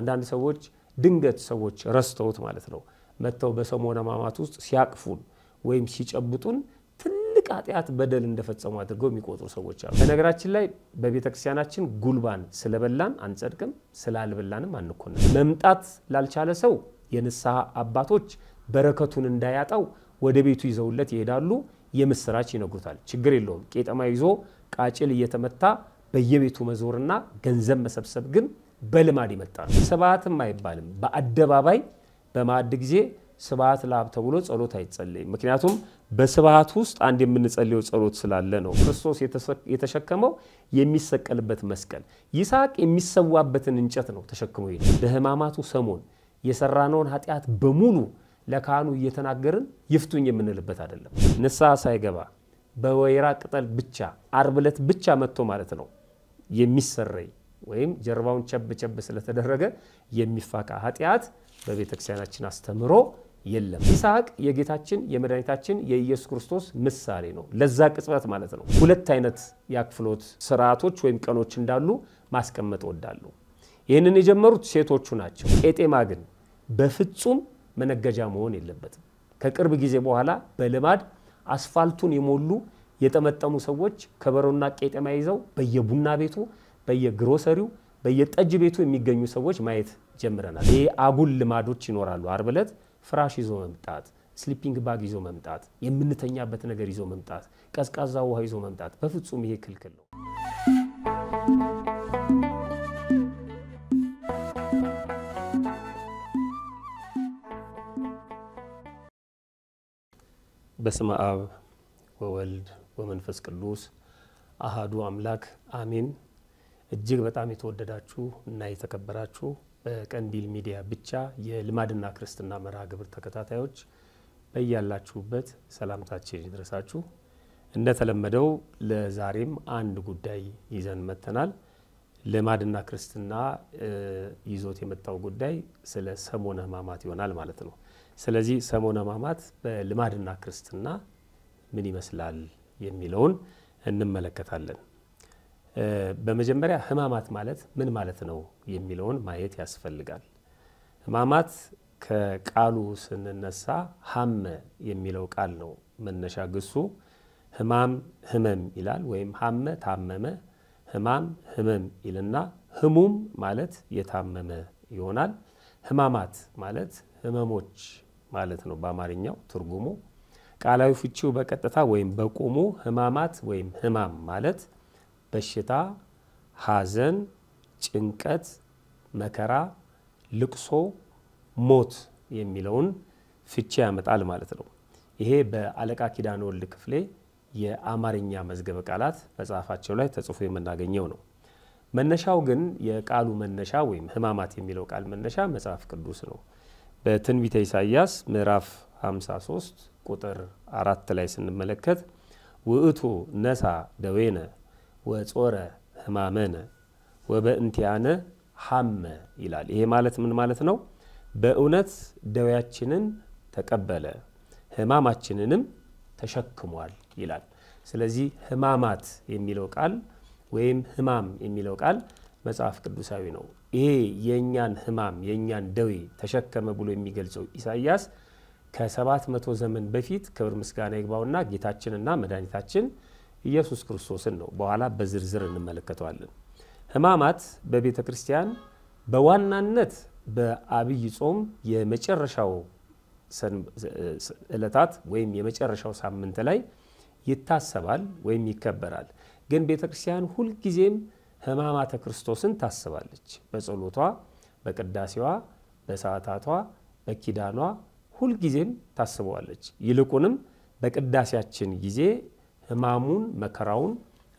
አንዳንድ ሰዎች ድንገት ሰዎች ረስተውት ማለት ነው መጥተው በሰሞነ ሕማማት ውስጥ ሲያቅፉን ወይም ሲጨብጡን ትልቅ ኃጢአት በደል እንደፈጸሙ አድርገው የሚቆጥሩ ሰዎች አሉ። በነገራችን ላይ በቤተ ክርስቲያናችን ጉልባን ስለበላን አንጸድቅም፣ ስላልበላንም አንኮነን። መምጣት ላልቻለ ሰው የንስሐ አባቶች በረከቱን እንዳያጣው ወደ ቤቱ ይዘውለት ይሄዳሉ፣ የምስራች ይነግሩታል። ችግር የለውም። ቄጠማ ይዞ ቃጭል እየተመታ በየቤቱ መዞርና ገንዘብ መሰብሰብ ግን በልማድ ይመጣ ነው። ስብዓትም አይባልም። በአደባባይ በማዕድ ጊዜ ስብዓት ለአብ ተብሎ ጸሎት አይጸለይም። ምክንያቱም በስብዓት ውስጥ አንድ የምንጸልየው ጸሎት ስላለ ነው። ክርስቶስ የተሸከመው የሚሰቀልበት መስቀል፣ ይስሐቅ የሚሰዋበትን እንጨት ነው ተሸክሞ በህማማቱ በሕማማቱ ሰሞን የሰራነውን ኃጢአት በሙሉ ለካህኑ እየተናገርን ይፍቱኝ የምንልበት አይደለም። ንስሐ ሳይገባ በወይራ ቅጠል ብቻ አርብ ዕለት ብቻ መጥቶ ማለት ነው የሚሰረይ ወይም ጀርባውን ቸብ ቸብ ስለተደረገ የሚፋቃ ኃጢአት በቤተ ክርስቲያናችን አስተምሮ የለም። ይስሐቅ የጌታችን የመድኃኒታችን የኢየሱስ ክርስቶስ ምሳሌ ነው፣ ለዛ ቅጽበት ማለት ነው። ሁለት አይነት የአክፍሎት ስርዓቶች ወይም ቀኖች እንዳሉ ማስቀመጥ ወዳሉ። ይህንን የጀመሩት ሴቶቹ ናቸው። ቄጤማ ግን በፍጹም መነገጃ መሆን የለበትም። ከቅርብ ጊዜ በኋላ በልማድ አስፋልቱን የሞሉ የጠመጠሙ ሰዎች ከበሮና ቄጤማ ይዘው በየቡና ቤቱ በየግሮሰሪው በየጠጅ ቤቱ የሚገኙ ሰዎች ማየት ጀምረናል። ይህ አጉል ልማዶች ይኖራሉ። አርብ ዕለት ፍራሽ ይዞ መምጣት፣ ስሊፒንግ ባግ ይዞ መምጣት፣ የምንተኛበት ነገር ይዞ መምጣት፣ ቀዝቃዛ ውሃ ይዞ መምጣት፣ በፍጹም ይሄ ክልክል ነው። በስመ አብ ወወልድ ወመንፈስ ቅዱስ አሃዱ አምላክ አሜን። እጅግ በጣም የተወደዳችሁ እና የተከበራችሁ በቀንዲል ሚዲያ ብቻ የልማድና ክርስትና መርሃ ግብር ተከታታዮች በያላችሁበት ሰላምታችን ይድረሳችሁ። እንደተለመደው ለዛሬም አንድ ጉዳይ ይዘን መጥተናል። ልማድና ክርስትና ይዞት የመጣው ጉዳይ ስለ ሰሞነ ሕማማት ይሆናል ማለት ነው። ስለዚህ ሰሞነ ሕማማት በልማድና ክርስትና ምን ይመስላል የሚለውን እንመለከታለን። በመጀመሪያ ህማማት ማለት ምን ማለት ነው የሚለውን ማየት ያስፈልጋል። ህማማት ከቃሉ ስንነሳ ሀመ የሚለው ቃል ነው መነሻ ግሱ። ህማም ህመም ይላል ወይም ሀመ ታመመ፣ ህማም ህመም ይልና ህሙም ማለት የታመመ ይሆናል። ህማማት ማለት ህመሞች ማለት ነው በአማርኛው ትርጉሙ። ቃላዊ ፍቺው በቀጥታ ወይም በቁሙ ህማማት ወይም ህማም ማለት በሽታ፣ ሐዘን፣ ጭንቀት፣ መከራ፣ ልቅሶ፣ ሞት የሚለውን ፍቺ ያመጣል ማለት ነው። ይሄ በአለቃ ኪዳነ ወልድ ክፍሌ የአማርኛ መዝገበ ቃላት መጽሐፋቸው ላይ ተጽፎ የምናገኘው ነው። መነሻው ግን የቃሉ መነሻ ወይም ሕማማት የሚለው ቃል መነሻ መጽሐፍ ቅዱስ ነው። በትንቢተ ኢሳይያስ ምዕራፍ 53 ቁጥር አራት ላይ ስንመለከት ውእቱ ነሳ ደዌነ ወጾረ ህማመነ ወበእንቲያነ ሐመ ይላል። ይሄ ማለት ምን ማለት ነው? በእውነት ደዌያችንን ተቀበለ ህማማችንንም ተሸክሟል ይላል። ስለዚህ ህማማት የሚለው ቃል ወይም ህማም የሚለው ቃል መጽሐፍ ቅዱሳዊ ነው። ይሄ የእኛን ህማም የእኛን ደዌ ተሸከመ ብሎ የሚገልጸው ኢሳይያስ ከሰባት መቶ ዘመን በፊት ክብር ምስጋና ይግባውና ጌታችንና መድኃኒታችን ኢየሱስ ክርስቶስን ነው። በኋላ በዝርዝር እንመለከተዋለን። ህማማት በቤተ ክርስቲያን በዋናነት በአብይ ጾም የመጨረሻው ዕለታት ወይም የመጨረሻው ሳምንት ላይ ይታሰባል ወይም ይከበራል። ግን ቤተ ክርስቲያን ሁልጊዜም ህማማተ ክርስቶስን ታስባለች። በጸሎቷ፣ በቅዳሴዋ፣ በሰዓታቷ፣ በኪዳኗ ሁልጊዜም ታስበዋለች። ይልቁንም በቅዳሴያችን ጊዜ ህማሙን መከራውን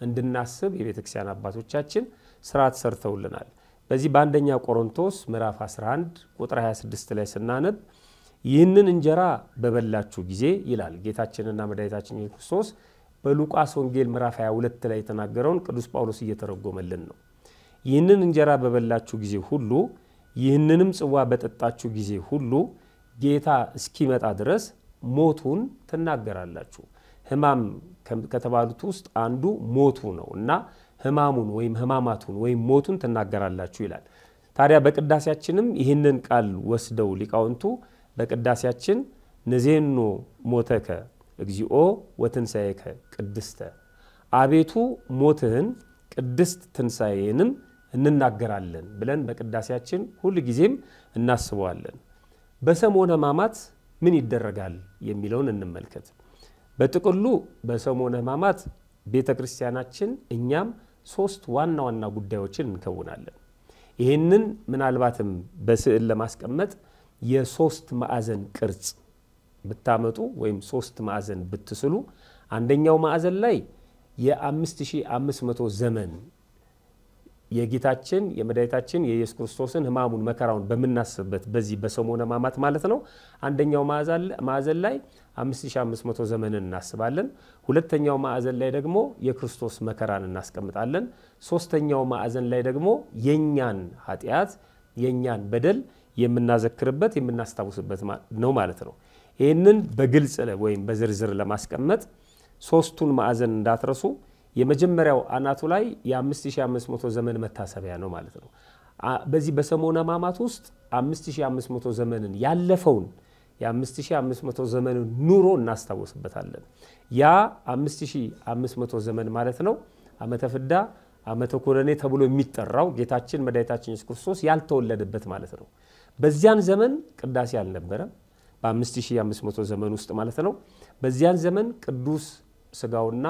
እንድናስብ የቤተ ክርስቲያን አባቶቻችን ስርዓት ሰርተውልናል። በዚህ በአንደኛ ቆሮንቶስ ምዕራፍ 11 ቁጥር 26 ላይ ስናነብ ይህንን እንጀራ በበላችሁ ጊዜ ይላል ጌታችንና መድኃኒታችን ኢየሱስ ክርስቶስ በሉቃስ ወንጌል ምዕራፍ 22 ላይ የተናገረውን ቅዱስ ጳውሎስ እየተረጎመልን ነው። ይህንን እንጀራ በበላችሁ ጊዜ ሁሉ ይህንንም ጽዋ በጠጣችሁ ጊዜ ሁሉ ጌታ እስኪመጣ ድረስ ሞቱን ትናገራላችሁ ህማም ከተባሉት ውስጥ አንዱ ሞቱ ነው እና ህማሙን ወይም ህማማቱን ወይም ሞቱን ትናገራላችሁ ይላል። ታዲያ በቅዳሴያችንም ይህንን ቃል ወስደው ሊቃውንቱ በቅዳሴያችን ንዜኖ ሞተከ እግዚኦ ወትንሣኤከ ቅድስተ፣ አቤቱ ሞትህን ቅድስት ትንሣኤንም እንናገራለን ብለን በቅዳሴያችን ሁል ጊዜም እናስበዋለን። በሰሞነ ህማማት ምን ይደረጋል የሚለውን እንመልከት። በጥቅሉ በሰሞነ ሕማማት ቤተ ክርስቲያናችን እኛም ሶስት ዋና ዋና ጉዳዮችን እንከውናለን። ይህንን ምናልባትም በስዕል ለማስቀመጥ የሶስት ማዕዘን ቅርጽ ብታመጡ ወይም ሶስት ማዕዘን ብትስሉ አንደኛው ማዕዘን ላይ የ5500 ዘመን የጌታችን የመድኃኒታችን የኢየሱስ ክርስቶስን ሕማሙን መከራውን በምናስብበት በዚህ በሰሞነ ሕማማት ማለት ነው። አንደኛው ማዕዘን ላይ 5500 ዘመንን እናስባለን። ሁለተኛው ማዕዘን ላይ ደግሞ የክርስቶስ መከራን እናስቀምጣለን። ሶስተኛው ማዕዘን ላይ ደግሞ የእኛን ኃጢአት የእኛን በደል የምናዘክርበት የምናስታውስበት ነው ማለት ነው። ይህንን በግልጽ ወይም በዝርዝር ለማስቀመጥ ሶስቱን ማዕዘን እንዳትረሱ የመጀመሪያው አናቱ ላይ የ5500 ዘመን መታሰቢያ ነው ማለት ነው። በዚህ በሰሞነ ሕማማት ውስጥ 5500 ዘመንን ያለፈውን የ5500 ዘመን ኑሮ እናስታወስበታለን። ያ 5500 ዘመን ማለት ነው ዓመተ ፍዳ ዓመተ ኩነኔ ተብሎ የሚጠራው ጌታችን መድኃኒታችን ኢየሱስ ክርስቶስ ያልተወለደበት ማለት ነው። በዚያን ዘመን ቅዳሴ አልነበረም። በ5500 ዘመን ውስጥ ማለት ነው። በዚያን ዘመን ቅዱስ ስጋውና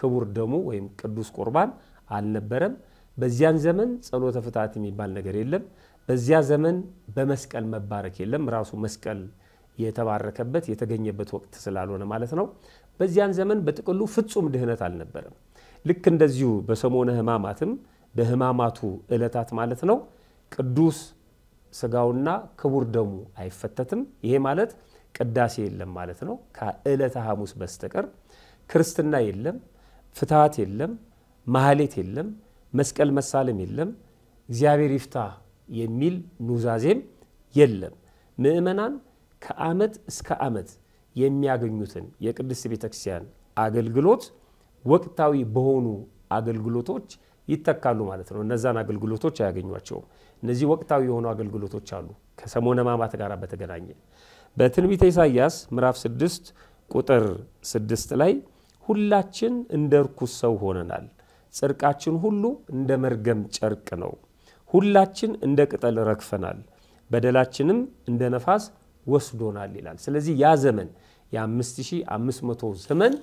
ክቡር ደሙ ወይም ቅዱስ ቁርባን አልነበረም። በዚያን ዘመን ጸሎተ ፍታት የሚባል ነገር የለም። በዚያ ዘመን በመስቀል መባረክ የለም። ራሱ መስቀል የተባረከበት የተገኘበት ወቅት ስላልሆነ ማለት ነው። በዚያን ዘመን በጥቅሉ ፍጹም ድህነት አልነበረም። ልክ እንደዚሁ በሰሞነ ህማማትም በህማማቱ ዕለታት ማለት ነው ቅዱስ ስጋውና ክቡር ደሙ አይፈተትም። ይሄ ማለት ቅዳሴ የለም ማለት ነው። ከዕለተ ሐሙስ በስተቀር ክርስትና የለም። ፍትሐት የለም፣ ማህሌት የለም፣ መስቀል መሳለም የለም፣ እግዚአብሔር ይፍታ የሚል ኑዛዜም የለም። ምእመናን ከዓመት እስከ ዓመት የሚያገኙትን የቅድስት ቤተ ክርስቲያን አገልግሎት ወቅታዊ በሆኑ አገልግሎቶች ይተካሉ ማለት ነው። እነዛን አገልግሎቶች አያገኟቸውም። እነዚህ ወቅታዊ የሆኑ አገልግሎቶች አሉ። ከሰሞነ ሕማማት ጋር በተገናኘ በትንቢተ ኢሳይያስ ምዕራፍ 6 ቁጥር 6 ላይ ሁላችን እንደ ርኩስ ሰው ሆነናል። ጽድቃችን ሁሉ እንደ መርገም ጨርቅ ነው። ሁላችን እንደ ቅጠል ረግፈናል፣ በደላችንም እንደ ነፋስ ወስዶናል ይላል። ስለዚህ ያ ዘመን የ5500 ዘመን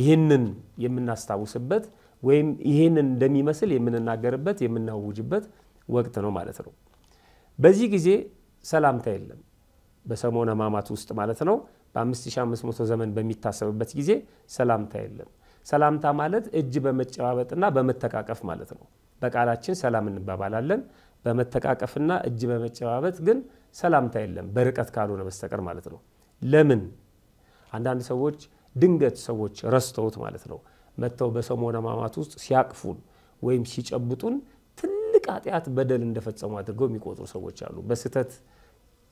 ይህንን የምናስታውስበት ወይም ይህንን እንደሚመስል የምንናገርበት የምናውጅበት ወቅት ነው ማለት ነው። በዚህ ጊዜ ሰላምታ የለም፣ በሰሞነ ሕማማት ውስጥ ማለት ነው። በ5500 ዘመን በሚታሰብበት ጊዜ ሰላምታ የለም። ሰላምታ ማለት እጅ በመጨባበጥና በመተቃቀፍ ማለት ነው። በቃላችን ሰላም እንባባላለን። በመተቃቀፍና እጅ በመጨባበጥ ግን ሰላምታ የለም፣ በርቀት ካልሆነ በስተቀር ማለት ነው። ለምን? አንዳንድ ሰዎች ድንገት ሰዎች ረስተውት ማለት ነው መጥተው በሰሞነ ሕማማት ውስጥ ሲያቅፉን ወይም ሲጨብጡን ትልቅ ኃጢአት በደል እንደፈጸሙ አድርገው የሚቆጥሩ ሰዎች አሉ። በስህተት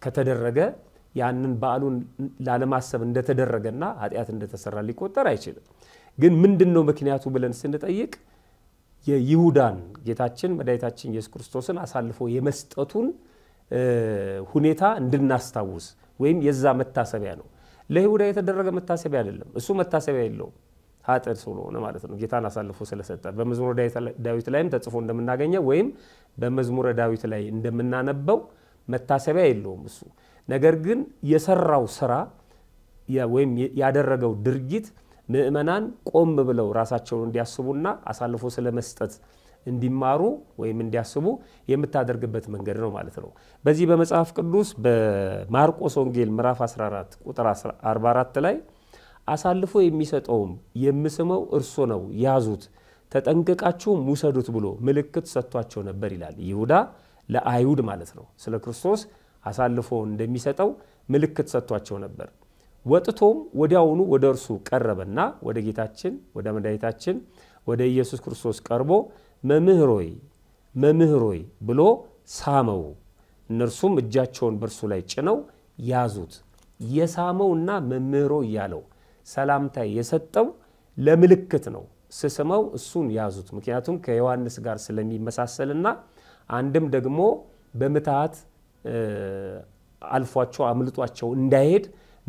ከተደረገ ያንን በዓሉን ላለማሰብ እንደተደረገና ኃጢአት እንደተሰራ ሊቆጠር አይችልም። ግን ምንድን ነው ምክንያቱ ብለን ስንጠይቅ የይሁዳን ጌታችን መድኃኒታችን ኢየሱስ ክርስቶስን አሳልፎ የመስጠቱን ሁኔታ እንድናስታውስ ወይም የዛ መታሰቢያ ነው። ለይሁዳ የተደረገ መታሰቢያ አይደለም። እሱ መታሰቢያ የለውም ኃጥእ ስለሆነ ማለት ነው፣ ጌታን አሳልፎ ስለሰጠ። በመዝሙረ ዳዊት ላይም ተጽፎ እንደምናገኘው ወይም በመዝሙረ ዳዊት ላይ እንደምናነበው መታሰቢያ የለውም እሱ ነገር ግን የሰራው ስራ ወይም ያደረገው ድርጊት ምእመናን ቆም ብለው ራሳቸውን እንዲያስቡና አሳልፎ ስለ መስጠት እንዲማሩ ወይም እንዲያስቡ የምታደርግበት መንገድ ነው ማለት ነው። በዚህ በመጽሐፍ ቅዱስ በማርቆስ ወንጌል ምዕራፍ 14 ቁጥር 44 ላይ አሳልፎ የሚሰጠውም የምስመው እርሱ ነው፣ ያዙት፣ ተጠንቅቃችሁም ውሰዱት ብሎ ምልክት ሰጥቷቸው ነበር ይላል። ይሁዳ ለአይሁድ ማለት ነው ስለ ክርስቶስ አሳልፎ እንደሚሰጠው ምልክት ሰጥቷቸው ነበር። ወጥቶም ወዲያውኑ ወደ እርሱ ቀረበና ወደ ጌታችን ወደ መድኃኒታችን ወደ ኢየሱስ ክርስቶስ ቀርቦ መምህሮይ መምህሮይ ብሎ ሳመው። እነርሱም እጃቸውን በእርሱ ላይ ጭነው ያዙት። የሳመውና መምህሮ እያለው ሰላምታ የሰጠው ለምልክት ነው። ስስመው እሱን ያዙት። ምክንያቱም ከዮሐንስ ጋር ስለሚመሳሰልና አንድም ደግሞ በምትሃት አልፏቸው አምልጧቸው እንዳይሄድ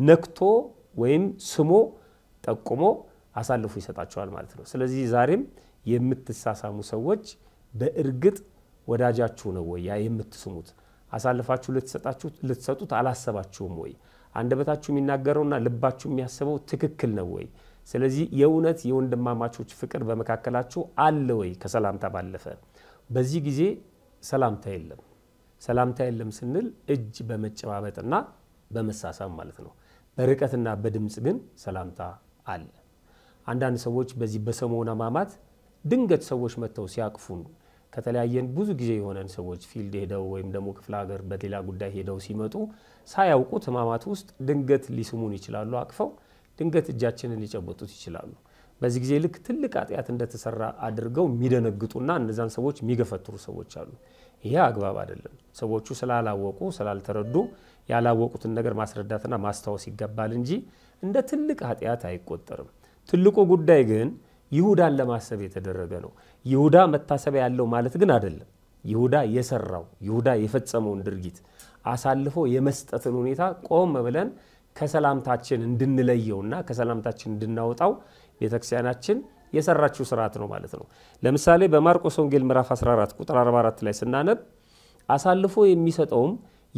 ነክቶ ወይም ስሞ ጠቁሞ አሳልፎ ይሰጣቸዋል ማለት ነው። ስለዚህ ዛሬም የምትሳሳሙ ሰዎች በእርግጥ ወዳጃችሁ ነው ወይ ያ የምትስሙት? አሳልፋችሁ ልትሰጡት አላሰባችሁም ወይ? አንደበታችሁ የሚናገረውና ልባችሁ የሚያስበው ትክክል ነው ወይ? ስለዚህ የእውነት የወንድማማቾች ፍቅር በመካከላችሁ አለ ወይ? ከሰላምታ ባለፈ በዚህ ጊዜ ሰላምታ የለም። ሰላምታ የለም ስንል እጅ በመጨባበጥና በመሳሳም ማለት ነው። በርቀትና በድምፅ ግን ሰላምታ አለ። አንዳንድ ሰዎች በዚህ በሰሞነ ሕማማት ድንገት ሰዎች መጥተው ሲያቅፉን ከተለያየን ብዙ ጊዜ የሆነን ሰዎች ፊልድ ሄደው ወይም ደግሞ ክፍለ ሀገር በሌላ ጉዳይ ሄደው ሲመጡ ሳያውቁት ሕማማት ውስጥ ድንገት ሊስሙን ይችላሉ። አቅፈው ድንገት እጃችንን ሊጨበጡት ይችላሉ። በዚህ ጊዜ ልክ ትልቅ ኃጢአት እንደተሰራ አድርገው የሚደነግጡና እነዛን ሰዎች የሚገፈትሩ ሰዎች አሉ። ይሄ አግባብ አይደለም። ሰዎቹ ስላላወቁ ስላልተረዱ ያላወቁትን ነገር ማስረዳትና ማስታወስ ይገባል እንጂ እንደ ትልቅ ኃጢአት አይቆጠርም። ትልቁ ጉዳይ ግን ይሁዳን ለማሰብ የተደረገ ነው። ይሁዳ መታሰቢያ ያለው ማለት ግን አይደለም። ይሁዳ የሰራው ይሁዳ የፈጸመውን ድርጊት አሳልፎ የመስጠትን ሁኔታ ቆም ብለን ከሰላምታችን እንድንለየውና ከሰላምታችን እንድናወጣው ቤተክርስቲያናችን የሰራችው ስርዓት ነው ማለት ነው። ለምሳሌ በማርቆስ ወንጌል ምዕራፍ 14 ቁጥር 44 ላይ ስናነብ አሳልፎ የሚሰጠውም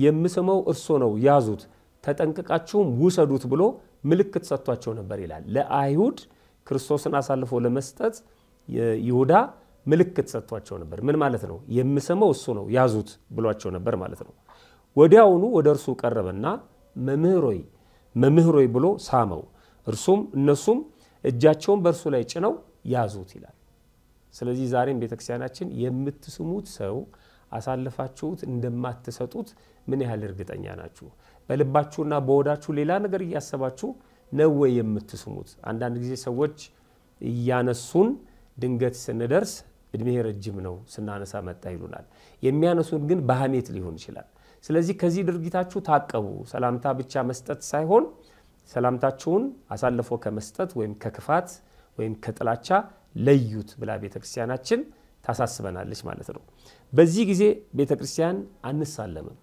የምስመው እርሶ ነው፣ ያዙት፣ ተጠንቅቃችሁም ውሰዱት ብሎ ምልክት ሰጥቷቸው ነበር ይላል። ለአይሁድ ክርስቶስን አሳልፎ ለመስጠት ይሁዳ ምልክት ሰጥቷቸው ነበር። ምን ማለት ነው? የምስመው እሱ ነው ያዙት ብሏቸው ነበር ማለት ነው። ወዲያውኑ ወደ እርሱ ቀረበና መምህሮይ መምህሮይ ብሎ ሳመው። እርሱም እነሱም እጃቸውን በእርሱ ላይ ጭነው ያዙት ይላል። ስለዚህ ዛሬም ቤተክርስቲያናችን የምትስሙት ሰው አሳልፋችሁት እንደማትሰጡት ምን ያህል እርግጠኛ ናችሁ? በልባችሁና በወዳችሁ ሌላ ነገር እያሰባችሁ ነው ወይ የምትስሙት? አንዳንድ ጊዜ ሰዎች እያነሱን ድንገት ስንደርስ እድሜ ረጅም ነው ስናነሳ መጣ ይሉናል። የሚያነሱን ግን ባህሜት ሊሆን ይችላል። ስለዚህ ከዚህ ድርጊታችሁ ታቀቡ። ሰላምታ ብቻ መስጠት ሳይሆን ሰላምታችሁን አሳልፎ ከመስጠት ወይም ከክፋት ወይም ከጥላቻ ለዩት ብላ ቤተ ክርስቲያናችን ታሳስበናለች ማለት ነው። በዚህ ጊዜ ቤተ ክርስቲያን አንሳለምም።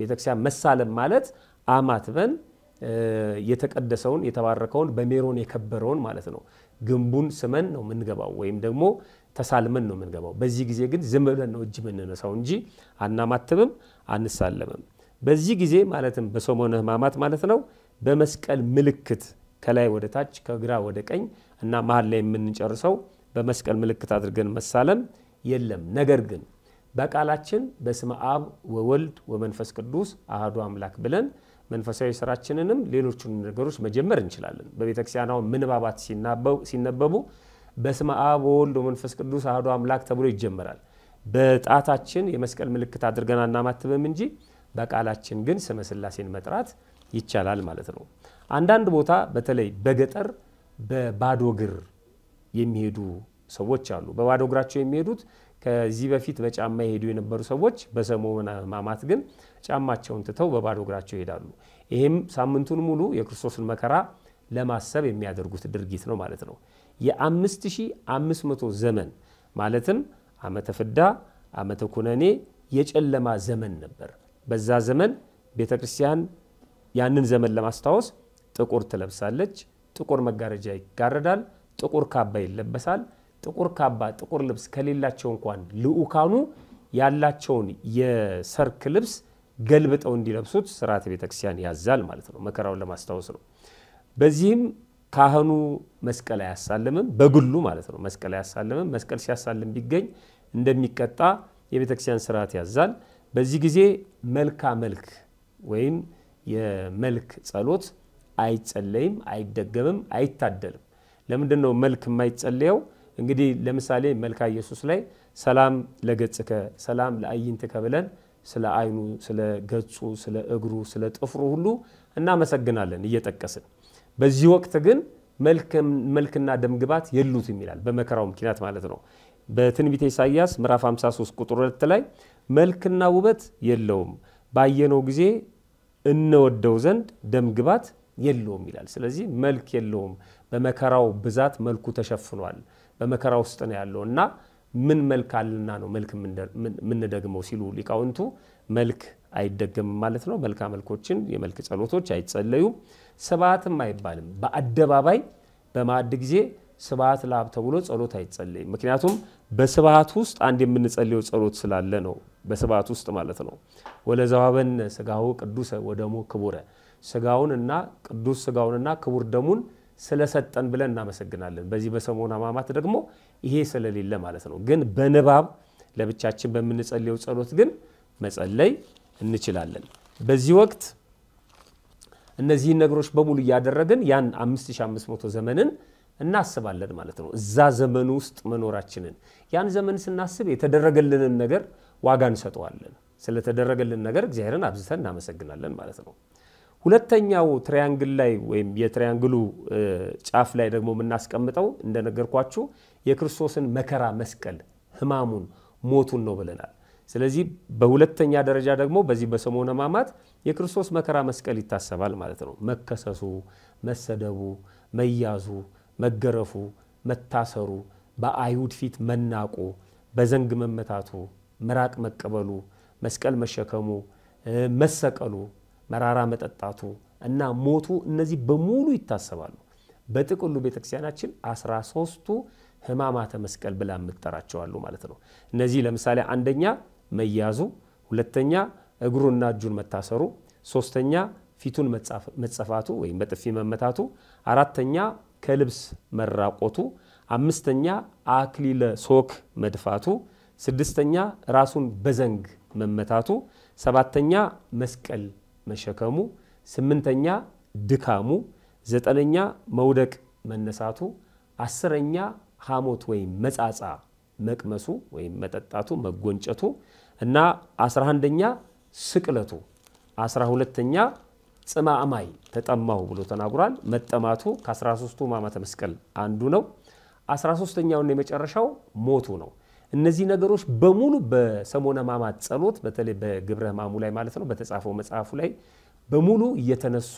ቤተ ክርስቲያን መሳለም ማለት አማትበን የተቀደሰውን የተባረከውን በሜሮን የከበረውን ማለት ነው። ግንቡን ስመን ነው የምንገባው ወይም ደግሞ ተሳልመን ነው የምንገባው። በዚህ ጊዜ ግን ዝም ብለን ነው እጅ የምንነሳው እንጂ አናማትብም፣ አንሳለምም። በዚህ ጊዜ ማለትም በሰሞነ ሕማማት ማለት ነው በመስቀል ምልክት ከላይ ወደ ታች ከግራ ወደ ቀኝ እና መሀል ላይ የምንጨርሰው በመስቀል ምልክት አድርገን መሳለም የለም። ነገር ግን በቃላችን በስመ አብ ወወልድ ወመንፈስ ቅዱስ አህዱ አምላክ ብለን መንፈሳዊ ስራችንንም ሌሎቹን ነገሮች መጀመር እንችላለን። በቤተክርስቲያን ምንባባት ሲነበቡ በስመ አብ ወወልድ ወመንፈስ ቅዱስ አህዱ አምላክ ተብሎ ይጀመራል። በጣታችን የመስቀል ምልክት አድርገን አናማትብም እንጂ በቃላችን ግን ስመ ስላሴን መጥራት ይቻላል ማለት ነው። አንዳንድ ቦታ በተለይ በገጠር በባዶ እግር የሚሄዱ ሰዎች አሉ። በባዶ እግራቸው የሚሄዱት ከዚህ በፊት በጫማ የሄዱ የነበሩ ሰዎች በሰሞነ ሕማማት ግን ጫማቸውን ትተው በባዶ እግራቸው ይሄዳሉ። ይህም ሳምንቱን ሙሉ የክርስቶስን መከራ ለማሰብ የሚያደርጉት ድርጊት ነው ማለት ነው። የ5500 ዘመን ማለትም ዓመተ ፍዳ፣ ዓመተ ኩነኔ የጨለማ ዘመን ነበር። በዛ ዘመን ቤተ ክርስቲያን ያንን ዘመን ለማስታወስ ጥቁር ትለብሳለች፣ ጥቁር መጋረጃ ይጋረዳል፣ ጥቁር ካባ ይለበሳል። ጥቁር ካባ፣ ጥቁር ልብስ ከሌላቸው እንኳን ልዑካኑ ያላቸውን የሰርክ ልብስ ገልብጠው እንዲለብሱት ስርዓተ ቤተክርስቲያን ያዛል ማለት ነው። መከራውን ለማስታወስ ነው። በዚህም ካህኑ መስቀል አያሳልምም፣ በግሉ ማለት ነው። መስቀል አያሳልምም። መስቀል ሲያሳልም ቢገኝ እንደሚቀጣ የቤተክርስቲያን ስርዓት ያዛል። በዚህ ጊዜ መልካ መልክ ወይም የመልክ ጸሎት አይጸለይም፣ አይደገምም፣ አይታደልም። ለምንድን ነው መልክ የማይጸለየው? እንግዲህ ለምሳሌ መልካ ኢየሱስ ላይ ሰላም ለገጽከ ሰላም ለአይንትከ ብለን ስለ አይኑ፣ ስለ ገጹ፣ ስለ እግሩ፣ ስለ ጥፍሩ ሁሉ እናመሰግናለን እየጠቀስን። በዚህ ወቅት ግን መልክና ደምግባት የሉት ይላል፣ በመከራው ምክንያት ማለት ነው። በትንቢተ ኢሳይያስ ምዕራፍ 53 ቁጥር 2 ላይ መልክና ውበት የለውም ባየነው ጊዜ እንወደው ዘንድ ደም ግባት የለውም ይላል። ስለዚህ መልክ የለውም። በመከራው ብዛት መልኩ ተሸፍኗል። በመከራ ውስጥ ነው ያለው እና ምን መልክ አለና ነው መልክ የምንደግመው ሲሉ ሊቃውንቱ መልክ አይደገምም ማለት ነው። መልካ መልኮችን የመልክ ጸሎቶች አይጸለዩም፣ ስብዓትም አይባልም። በአደባባይ በማዕድ ጊዜ ስብሐት ለአብ ተብሎ ጸሎት አይጸለይም። ምክንያቱም በስብሐት ውስጥ አንድ የምንጸልየው ጸሎት ስላለ ነው። በስብሐት ውስጥ ማለት ነው። ወለዘዋበነ ስጋሁ ቅዱሰ ወደሙ ክቡረ ስጋውንና ቅዱስ ስጋውንና ክቡር ደሙን ስለሰጠን ብለን እናመሰግናለን። በዚህ በሰሞነ ሕማማት ደግሞ ይሄ ስለሌለ ማለት ነው። ግን በንባብ ለብቻችን በምንጸልየው ጸሎት ግን መጸለይ እንችላለን። በዚህ ወቅት እነዚህን ነገሮች በሙሉ እያደረግን ያን 5500 ዘመንን እናስባለን ማለት ነው። እዛ ዘመን ውስጥ መኖራችንን ያን ዘመን ስናስብ የተደረገልንን ነገር ዋጋ እንሰጠዋለን። ስለተደረገልን ነገር እግዚአብሔርን አብዝተን እናመሰግናለን ማለት ነው። ሁለተኛው ትሪያንግል ላይ ወይም የትሪያንግሉ ጫፍ ላይ ደግሞ የምናስቀምጠው እንደነገርኳችሁ የክርስቶስን መከራ መስቀል፣ ህማሙን ሞቱን ነው ብለናል። ስለዚህ በሁለተኛ ደረጃ ደግሞ በዚህ በሰሞነ ሕማማት የክርስቶስ መከራ መስቀል ይታሰባል ማለት ነው። መከሰሱ፣ መሰደቡ፣ መያዙ መገረፉ፣ መታሰሩ፣ በአይሁድ ፊት መናቁ፣ በዘንግ መመታቱ፣ ምራቅ መቀበሉ፣ መስቀል መሸከሙ፣ መሰቀሉ፣ መራራ መጠጣቱ እና ሞቱ እነዚህ በሙሉ ይታሰባሉ። በጥቅሉ ቤተክርስቲያናችን አስራ ሶስቱ ህማማተ መስቀል ብላ የምትጠራቸዋሉ ማለት ነው። እነዚህ ለምሳሌ አንደኛ መያዙ፣ ሁለተኛ እግሩና እጁን መታሰሩ፣ ሶስተኛ ፊቱን መጸፋቱ ወይም በጥፊ መመታቱ፣ አራተኛ ከልብስ መራቆቱ፣ አምስተኛ አክሊለ ሶክ መድፋቱ፣ ስድስተኛ ራሱን በዘንግ መመታቱ፣ ሰባተኛ መስቀል መሸከሙ፣ ስምንተኛ ድካሙ፣ ዘጠነኛ መውደቅ መነሳቱ፣ አስረኛ ሐሞት ወይም መጻጻ መቅመሱ ወይም መጠጣቱ መጎንጨቱ እና አስራ አንደኛ ስቅለቱ አስራ ሁለተኛ ጽማ አማይ ተጠማሁ ብሎ ተናግሯል። መጠማቱ ከ13ቱ ሕማማተ መስቀል አንዱ ነው። 13ተኛውና የመጨረሻው ሞቱ ነው። እነዚህ ነገሮች በሙሉ በሰሞነ ሕማማት ጸሎት፣ በተለይ በግብረ ሕማሙ ላይ ማለት ነው፣ በተጻፈው መጽሐፉ ላይ በሙሉ እየተነሱ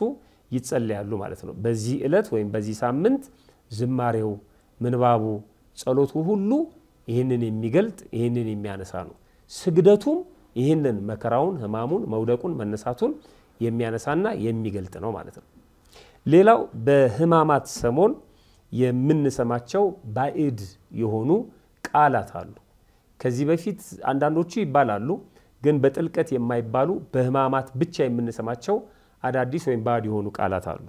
ይጸለያሉ ማለት ነው። በዚህ ዕለት ወይም በዚህ ሳምንት ዝማሬው፣ ምንባቡ፣ ጸሎቱ ሁሉ ይህንን የሚገልጥ ይህንን የሚያነሳ ነው። ስግደቱም ይህንን መከራውን፣ ሕማሙን፣ መውደቁን፣ መነሳቱን የሚያነሳና የሚገልጥ ነው ማለት ነው። ሌላው በሕማማት ሰሞን የምንሰማቸው ባዕድ የሆኑ ቃላት አሉ። ከዚህ በፊት አንዳንዶቹ ይባላሉ፣ ግን በጥልቀት የማይባሉ በሕማማት ብቻ የምንሰማቸው አዳዲስ ወይም ባዕድ የሆኑ ቃላት አሉ።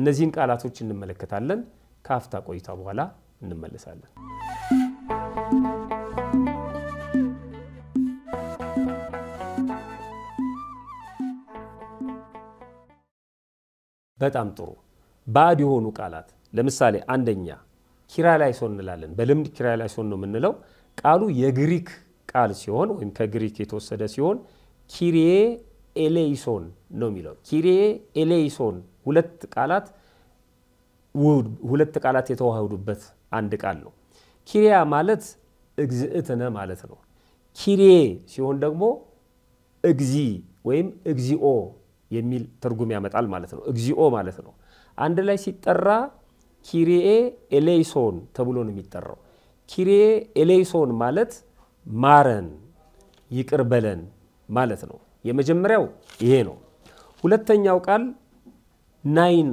እነዚህን ቃላቶች እንመለከታለን። ከአፍታ ቆይታ በኋላ እንመለሳለን። በጣም ጥሩ ባዕድ የሆኑ ቃላት ለምሳሌ አንደኛ ኪርያላይሶን እንላለን። በልምድ ሶን ነው የምንለው። ቃሉ የግሪክ ቃል ሲሆን ወይም ከግሪክ የተወሰደ ሲሆን ኪሪዬ ኤሌይሶን ነው የሚለው። ኪሪዬ ኤሌይሶን ሁለት ቃላት ሁለት ቃላት የተዋህዱበት አንድ ቃል ነው። ኪሪያ ማለት እግዝእትነ ማለት ነው። ኪሪዬ ሲሆን ደግሞ እግዚ ወይም እግዚኦ የሚል ትርጉም ያመጣል ማለት ነው። እግዚኦ ማለት ነው። አንድ ላይ ሲጠራ ኪሪኤ ኤሌይሶን ተብሎ ነው የሚጠራው። ኪሪኤ ኤሌይሶን ማለት ማረን፣ ይቅር በለን ማለት ነው። የመጀመሪያው ይሄ ነው። ሁለተኛው ቃል ናይን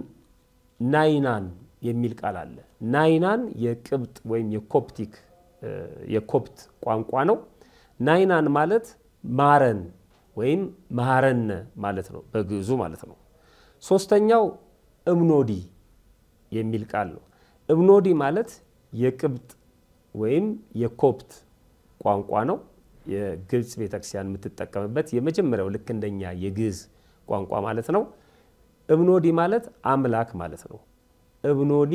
ናይናን የሚል ቃል አለ። ናይናን የቅብጥ ወይም የኮፕቲክ የኮፕት ቋንቋ ነው። ናይናን ማለት ማረን ወይም መሐረነ ማለት ነው በግዕዙ ማለት ነው። ሶስተኛው እብኖዲ የሚል ቃል ነው። እብኖዲ ማለት የቅብጥ ወይም የኮፕት ቋንቋ ነው። የግብፅ ቤተክርስቲያን የምትጠቀምበት የመጀመሪያው ልክ እንደኛ የግዕዝ ቋንቋ ማለት ነው። እብኖዲ ማለት አምላክ ማለት ነው። እብኖዲ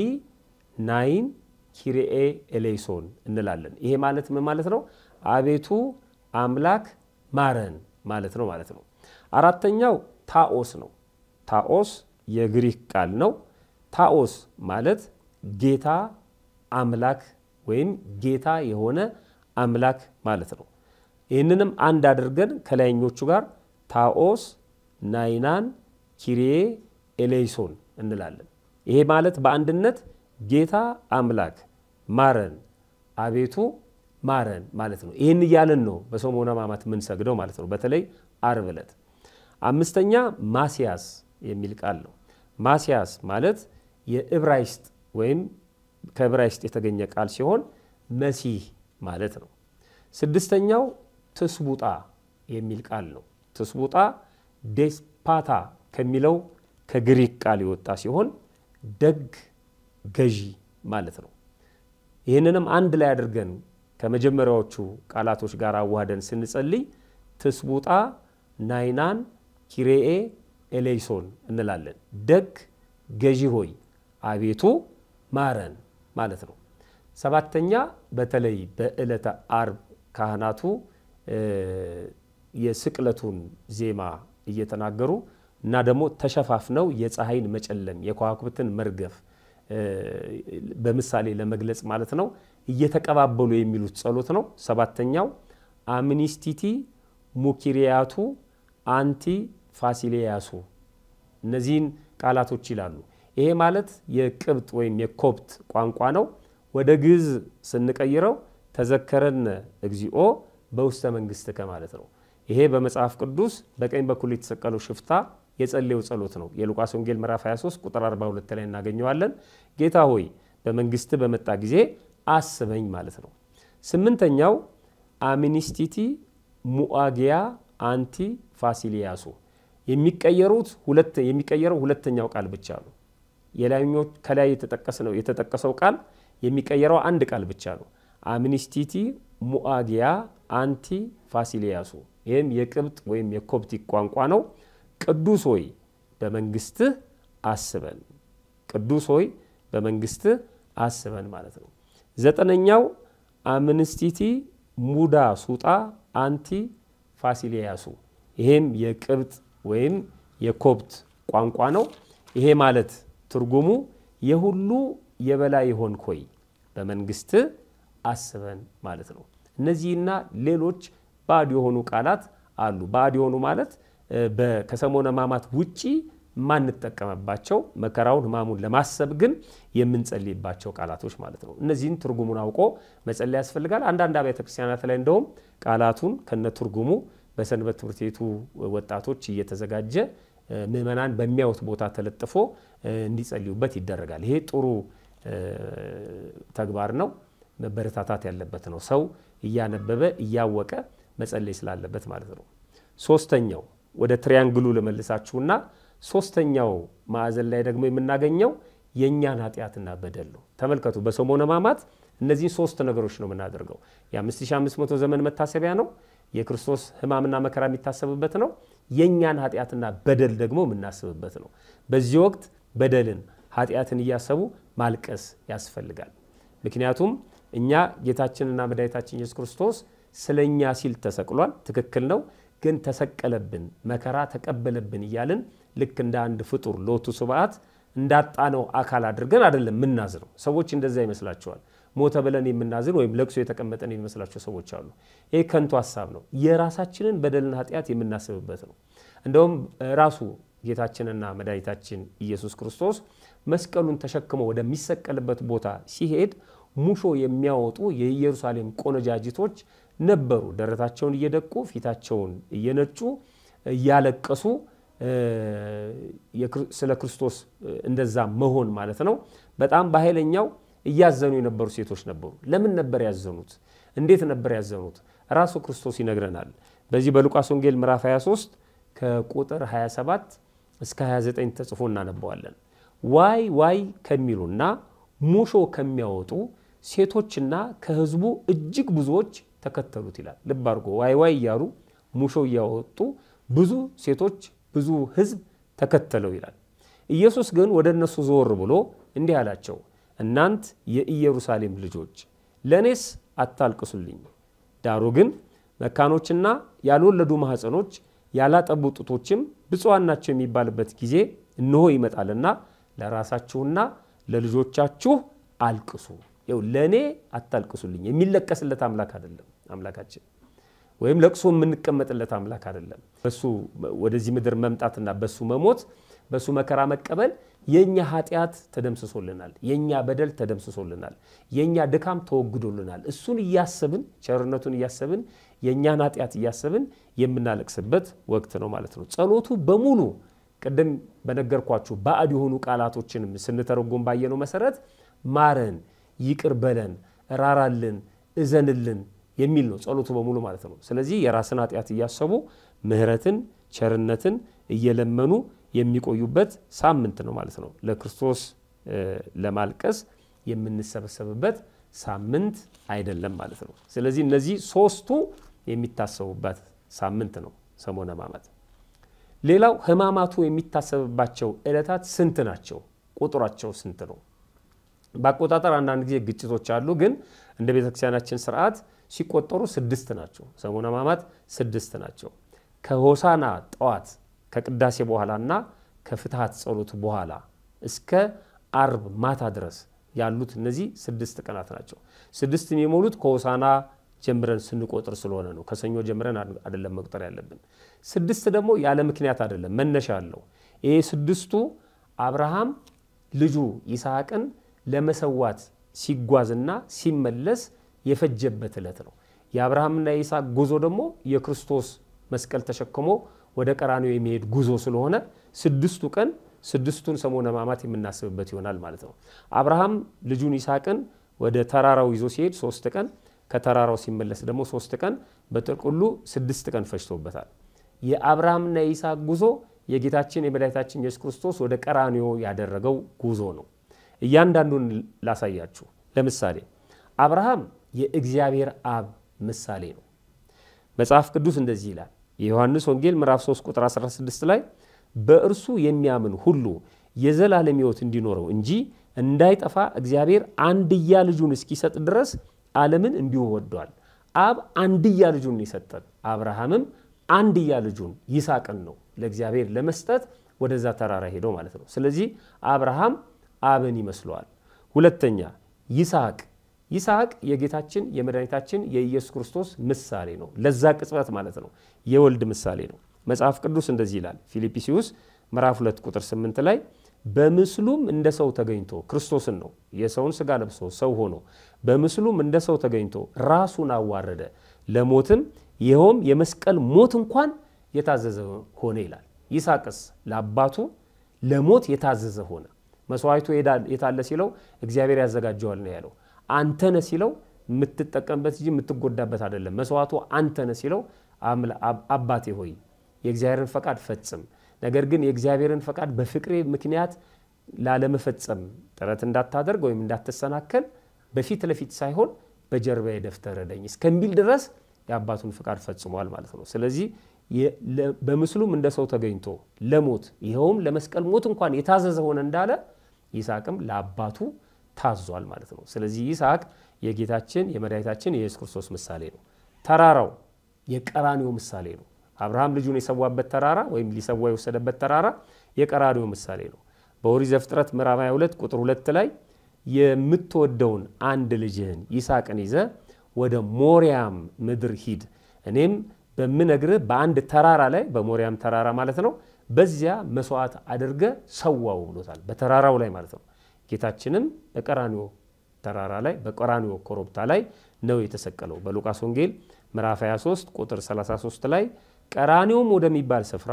ናይን ኪሪኤ ኤሌይሶን እንላለን። ይሄ ማለት ምን ማለት ነው? አቤቱ አምላክ ማረን ማለት ነው ማለት ነው። አራተኛው ታኦስ ነው። ታኦስ የግሪክ ቃል ነው። ታኦስ ማለት ጌታ አምላክ ወይም ጌታ የሆነ አምላክ ማለት ነው። ይህንንም አንድ አድርገን ከላይኞቹ ጋር ታኦስ፣ ናይናን፣ ኪሪዬ ኤሌይሶን እንላለን። ይሄ ማለት በአንድነት ጌታ አምላክ ማረን አቤቱ ማረን ማለት ነው። ይህን እያለን ነው በሰሙነ ሕማማት የምንሰግደው ማለት ነው። በተለይ አርብ ዕለት። አምስተኛ ማስያስ የሚል ቃል ነው። ማስያስ ማለት የዕብራይስጥ ወይም ከዕብራይስጥ የተገኘ ቃል ሲሆን መሲህ ማለት ነው። ስድስተኛው ትስቡጣ የሚል ቃል ነው። ትስቡጣ ዴስፓታ ከሚለው ከግሪክ ቃል የወጣ ሲሆን ደግ ገዢ ማለት ነው። ይህንንም አንድ ላይ አድርገን ከመጀመሪያዎቹ ቃላቶች ጋር አዋህደን ስንጸልይ ትስቡጣ፣ ናይናን፣ ኪሬኤ ኤሌይሶን እንላለን። ደግ ገዢ ሆይ አቤቱ ማረን ማለት ነው። ሰባተኛ በተለይ በዕለተ አርብ ካህናቱ የስቅለቱን ዜማ እየተናገሩ እና ደግሞ ተሸፋፍነው የፀሐይን መጨለም የከዋክብትን መርገፍ በምሳሌ ለመግለጽ ማለት ነው እየተቀባበሉ የሚሉት ጸሎት ነው። ሰባተኛው አምኒስቲቲ ሙኪሪያቱ አንቲ ፋሲሌያሱ እነዚህን ቃላቶች ይላሉ። ይሄ ማለት የቅብጥ ወይም የኮብት ቋንቋ ነው። ወደ ግዕዝ ስንቀይረው ተዘከረን እግዚኦ በውስተ መንግስት ማለት ነው። ይሄ በመጽሐፍ ቅዱስ በቀኝ በኩል የተሰቀለው ሽፍታ የጸለየው ጸሎት ነው። የሉቃስ ወንጌል ምዕራፍ 23 ቁጥር 42 ላይ እናገኘዋለን። ጌታ ሆይ በመንግስት በመጣ ጊዜ አስበኝ ማለት ነው። ስምንተኛው አሚኒስቲቲ ሙአጊያ አንቲ ፋሲሊያሱ የሚቀየሩት ሁለት የሚቀየረው ሁለተኛው ቃል ብቻ ነው። የላይኞች ከላይ የተጠቀሰው የተጠቀሰው ቃል የሚቀየረው አንድ ቃል ብቻ ነው። አሚኒስቲቲ ሙአጊያ አንቲ ፋሲሊያሱ ይህም የቅብጥ ወይም የኮፕቲክ ቋንቋ ነው። ቅዱስ ሆይ በመንግስትህ አስበን፣ ቅዱስ ሆይ በመንግስትህ አስበን ማለት ነው። ዘጠነኛው አምንስቲቲ ሙዳ ሱጣ አንቲ ፋሲሊያሱ ይሄም የቅብጥ ወይም የኮብት ቋንቋ ነው። ይሄ ማለት ትርጉሙ የሁሉ የበላይ ሆንክ ሆይ በመንግስት አስበን ማለት ነው። እነዚህና ሌሎች ባዕድ የሆኑ ቃላት አሉ። ባዕድ የሆኑ ማለት ከሰሞነ ሕማማት ውጪ ማንጠቀመባቸው መከራውን ህማሙን ለማሰብ ግን የምንጸልይባቸው ቃላቶች ማለት ነው። እነዚህን ትርጉሙን አውቆ መጸለይ ያስፈልጋል። አንዳንድ አብያተ ክርስቲያናት ላይ እንደውም ቃላቱን ከነ ትርጉሙ በሰንበት ትምህርት ቤቱ ወጣቶች እየተዘጋጀ ምእመናን በሚያዩት ቦታ ተለጥፎ እንዲጸልዩበት ይደረጋል። ይሄ ጥሩ ተግባር ነው፣ መበረታታት ያለበት ነው። ሰው እያነበበ እያወቀ መጸለይ ስላለበት ማለት ነው። ሶስተኛው ወደ ትሪያንግሉ ልመልሳችሁና ሶስተኛው ማዕዘን ላይ ደግሞ የምናገኘው የእኛን ኃጢአትና በደል ነው። ተመልከቱ፣ በሰሞነ ሕማማት እነዚህን ሶስት ነገሮች ነው የምናደርገው። የ5500 ዘመን መታሰቢያ ነው። የክርስቶስ ሕማምና መከራ የሚታሰብበት ነው። የእኛን ኃጢአትና በደል ደግሞ የምናስብበት ነው። በዚህ ወቅት በደልን፣ ኃጢአትን እያሰቡ ማልቀስ ያስፈልጋል። ምክንያቱም እኛ ጌታችንና መድኃኒታችን ኢየሱስ ክርስቶስ ስለ እኛ ሲል ተሰቅሏል። ትክክል ነው። ግን ተሰቀለብን፣ መከራ ተቀበለብን እያልን ልክ እንደ አንድ ፍጡር ሎቱ ስብዓት እንዳጣነው አካል አድርገን አይደለም የምናዝነው። ሰዎች እንደዛ ይመስላቸዋል። ሞተ ብለን የምናዝን ወይም ለቅሶ የተቀመጠን የሚመስላቸው ሰዎች አሉ። ይህ ከንቱ ሀሳብ ነው። የራሳችንን በደልና ኃጢአት የምናስብበት ነው። እንደውም ራሱ ጌታችንና መድኃኒታችን ኢየሱስ ክርስቶስ መስቀሉን ተሸክሞ ወደሚሰቀልበት ቦታ ሲሄድ ሙሾ የሚያወጡ የኢየሩሳሌም ቆነጃጅቶች ነበሩ። ደረታቸውን እየደቁ ፊታቸውን እየነጩ እያለቀሱ ስለ ክርስቶስ እንደዛ መሆን ማለት ነው። በጣም በኃይለኛው እያዘኑ የነበሩ ሴቶች ነበሩ። ለምን ነበር ያዘኑት? እንዴት ነበር ያዘኑት? ራሱ ክርስቶስ ይነግረናል። በዚህ በሉቃስ ወንጌል ምዕራፍ 23 ከቁጥር 27 እስከ 29 ተጽፎ እናነበዋለን። ዋይ ዋይ ከሚሉና ሙሾ ከሚያወጡ ሴቶችና ከህዝቡ እጅግ ብዙዎች ተከተሉት ይላል። ልብ አድርጎ ዋይ ዋይ እያሉ ሙሾ እያወጡ ብዙ ሴቶች ብዙ ህዝብ ተከተለው ይላል። ኢየሱስ ግን ወደ እነሱ ዞር ብሎ እንዲህ አላቸው፣ እናንት የኢየሩሳሌም ልጆች ለእኔስ አታልቅሱልኝ። ዳሩ ግን መካኖችና ያልወለዱ ማኅፀኖች ያላጠቡ ጡቶችም ብፁዓን ናቸው የሚባልበት ጊዜ እነሆ ይመጣልና ለራሳችሁና ለልጆቻችሁ አልቅሱ። ይኸው ለእኔ አታልቅሱልኝ። የሚለቀስለት አምላክ አይደለም አምላካችን። ወይም ለቅሶ የምንቀመጥለት አምላክ አይደለም። በሱ ወደዚህ ምድር መምጣትና በሱ መሞት በሱ መከራ መቀበል የኛ ኃጢአት ተደምስሶልናል፣ የኛ በደል ተደምስሶልናል፣ የኛ ድካም ተወግዶልናል። እሱን እያሰብን ቸርነቱን እያሰብን የእኛን ኃጢአት እያሰብን የምናለቅስበት ወቅት ነው ማለት ነው። ጸሎቱ በሙሉ ቅድም በነገርኳችሁ ባዕድ የሆኑ ቃላቶችንም ስንተረጎም ባየነው መሰረት ማረን፣ ይቅር በለን፣ ራራልን፣ እዘንልን የሚል ነው ጸሎቱ በሙሉ ማለት ነው። ስለዚህ የራስን ኃጢአት እያሰቡ ምህረትን፣ ቸርነትን እየለመኑ የሚቆዩበት ሳምንት ነው ማለት ነው። ለክርስቶስ ለማልቀስ የምንሰበሰብበት ሳምንት አይደለም ማለት ነው። ስለዚህ እነዚህ ሶስቱ የሚታሰቡበት ሳምንት ነው ሰሞነ ሕማማት። ሌላው ሕማማቱ የሚታሰብባቸው ዕለታት ስንት ናቸው? ቁጥራቸው ስንት ነው? በአቆጣጠር አንዳንድ ጊዜ ግጭቶች አሉ። ግን እንደ ቤተክርስቲያናችን ስርዓት ሲቆጠሩ ስድስት ናቸው። ሰሙነ ሕማማት ስድስት ናቸው። ከሆሳና ጠዋት ከቅዳሴ በኋላና ከፍትሐት ጸሎት በኋላ እስከ አርብ ማታ ድረስ ያሉት እነዚህ ስድስት ቀናት ናቸው። ስድስት የሚሞሉት ከሆሳና ጀምረን ስንቆጥር ስለሆነ ነው። ከሰኞ ጀምረን አይደለም መቁጠር ያለብን። ስድስት ደግሞ ያለ ምክንያት አይደለም፣ መነሻ አለው። ይህ ስድስቱ አብርሃም ልጁ ይስሐቅን ለመሰዋት ሲጓዝና ሲመለስ የፈጀበት ዕለት ነው። የአብርሃምና የይስሐቅ ጉዞ ደግሞ የክርስቶስ መስቀል ተሸክሞ ወደ ቀራንዮ የሚሄድ ጉዞ ስለሆነ ስድስቱ ቀን ስድስቱን ሰሙነ ሕማማት የምናስብበት ይሆናል ማለት ነው። አብርሃም ልጁን ይስሐቅን ወደ ተራራው ይዞ ሲሄድ ሶስት ቀን፣ ከተራራው ሲመለስ ደግሞ ሶስት ቀን፣ በጥቅሉ ስድስት ቀን ፈጅቶበታል። የአብርሃምና የይስሐቅ ጉዞ የጌታችን የመድኃኒታችን ኢየሱስ ክርስቶስ ወደ ቀራንዮ ያደረገው ጉዞ ነው። እያንዳንዱን ላሳያችሁ። ለምሳሌ አብርሃም የእግዚአብሔር አብ ምሳሌ ነው። መጽሐፍ ቅዱስ እንደዚህ ይላል። የዮሐንስ ወንጌል ምዕራፍ 3 ቁጥር 16 ላይ በእርሱ የሚያምን ሁሉ የዘላለም ሕይወት እንዲኖረው እንጂ እንዳይጠፋ እግዚአብሔር አንድያ ልጁን እስኪሰጥ ድረስ ዓለምን እንዲሁ ወዷል። አብ አንድያ ልጁን የሰጠን አብርሃምም አንድያ ልጁን ይስሐቅን ነው ለእግዚአብሔር ለመስጠት ወደዛ ተራራ ሄደው ማለት ነው። ስለዚህ አብርሃም አብን ይመስለዋል። ሁለተኛ ይስሐቅ ይስሐቅ የጌታችን የመድኃኒታችን የኢየሱስ ክርስቶስ ምሳሌ ነው። ለዛ ቅጽበት ማለት ነው። የወልድ ምሳሌ ነው። መጽሐፍ ቅዱስ እንደዚህ ይላል። ፊልጵስዩስ ምዕራፍ 2 ቁጥር 8 ላይ በምስሉም እንደ ሰው ተገኝቶ ክርስቶስን ነው የሰውን ስጋ ለብሶ ሰው ሆኖ በምስሉም እንደ ሰው ተገኝቶ ራሱን አዋረደ፣ ለሞትም ይኸውም የመስቀል ሞት እንኳን የታዘዘ ሆነ ይላል። ይስሐቅስ ለአባቱ ለሞት የታዘዘ ሆነ። መስዋዕቱ የታለ ሲለው እግዚአብሔር ያዘጋጀዋል ነው ያለው። አንተነ ሲለው የምትጠቀምበት እንጂ የምትጎዳበት አይደለም። መስዋዕቱ አንተነ ሲለው አባቴ ሆይ የእግዚአብሔርን ፈቃድ ፈጽም፣ ነገር ግን የእግዚአብሔርን ፈቃድ በፍቅሬ ምክንያት ላለመፈጸም ጥረት እንዳታደርግ ወይም እንዳትሰናከል በፊት ለፊት ሳይሆን በጀርባ ደፍተህ ረደኝ እስከሚል ድረስ የአባቱን ፍቃድ ፈጽሟል ማለት ነው። ስለዚህ በምስሉም እንደ ሰው ተገኝቶ ለሞት ይኸውም ለመስቀል ሞት እንኳን የታዘዘ ሆነ እንዳለ ይስሐቅም ለአባቱ ታዟል ማለት ነው። ስለዚህ ይስሐቅ የጌታችን የመድኃኒታችን የኢየሱስ ክርስቶስ ምሳሌ ነው። ተራራው የቀራኒው ምሳሌ ነው። አብርሃም ልጁን የሰዋበት ተራራ ወይም ሊሰዋ የወሰደበት ተራራ የቀራኒው ምሳሌ ነው። በኦሪት ዘፍጥረት ምዕራፍ 22 ቁጥር 2 ላይ የምትወደውን አንድ ልጅህን ይስሐቅን ይዘ ወደ ሞሪያም ምድር ሂድ፣ እኔም በምነግርህ በአንድ ተራራ ላይ በሞሪያም ተራራ ማለት ነው፣ በዚያ መስዋዕት አድርገ ሰዋው ብሎታል። በተራራው ላይ ማለት ነው። ጌታችንም በቀራንዮ ተራራ ላይ በቀራንዮ ኮረብታ ላይ ነው የተሰቀለው። በሉቃስ ወንጌል ምዕራፍ 23 ቁጥር 33 ላይ ቀራንዮም ወደሚባል ስፍራ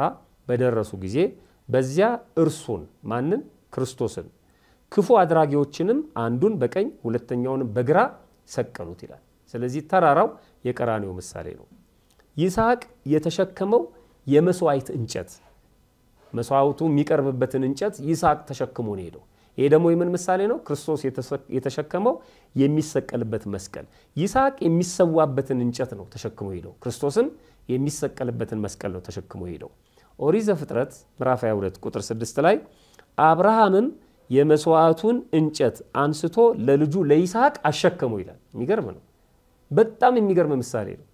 በደረሱ ጊዜ በዚያ እርሱን ማንን? ክርስቶስን ክፉ አድራጊዎችንም አንዱን በቀኝ ሁለተኛውንም በግራ ሰቀሉት ይላል። ስለዚህ ተራራው የቀራንዮ ምሳሌ ነው። ይስሐቅ የተሸከመው የመስዋዕት እንጨት መስዋዕቱ የሚቀርብበትን እንጨት ይስሐቅ ተሸክሞ ነው ሄደው ይሄ ደግሞ የምን ምሳሌ ነው? ክርስቶስ የተሸከመው የሚሰቀልበት መስቀል። ይስሐቅ የሚሰዋበትን እንጨት ነው ተሸክሞ ሄደው። ክርስቶስን የሚሰቀልበትን መስቀል ነው ተሸክሞ ሄደው። ኦሪት ዘፍጥረት ምዕራፍ 22 ቁጥር 6 ላይ አብርሃምም የመስዋዕቱን እንጨት አንስቶ ለልጁ ለይስሐቅ አሸከመው ይላል። የሚገርም ነው። በጣም የሚገርም ምሳሌ ነው።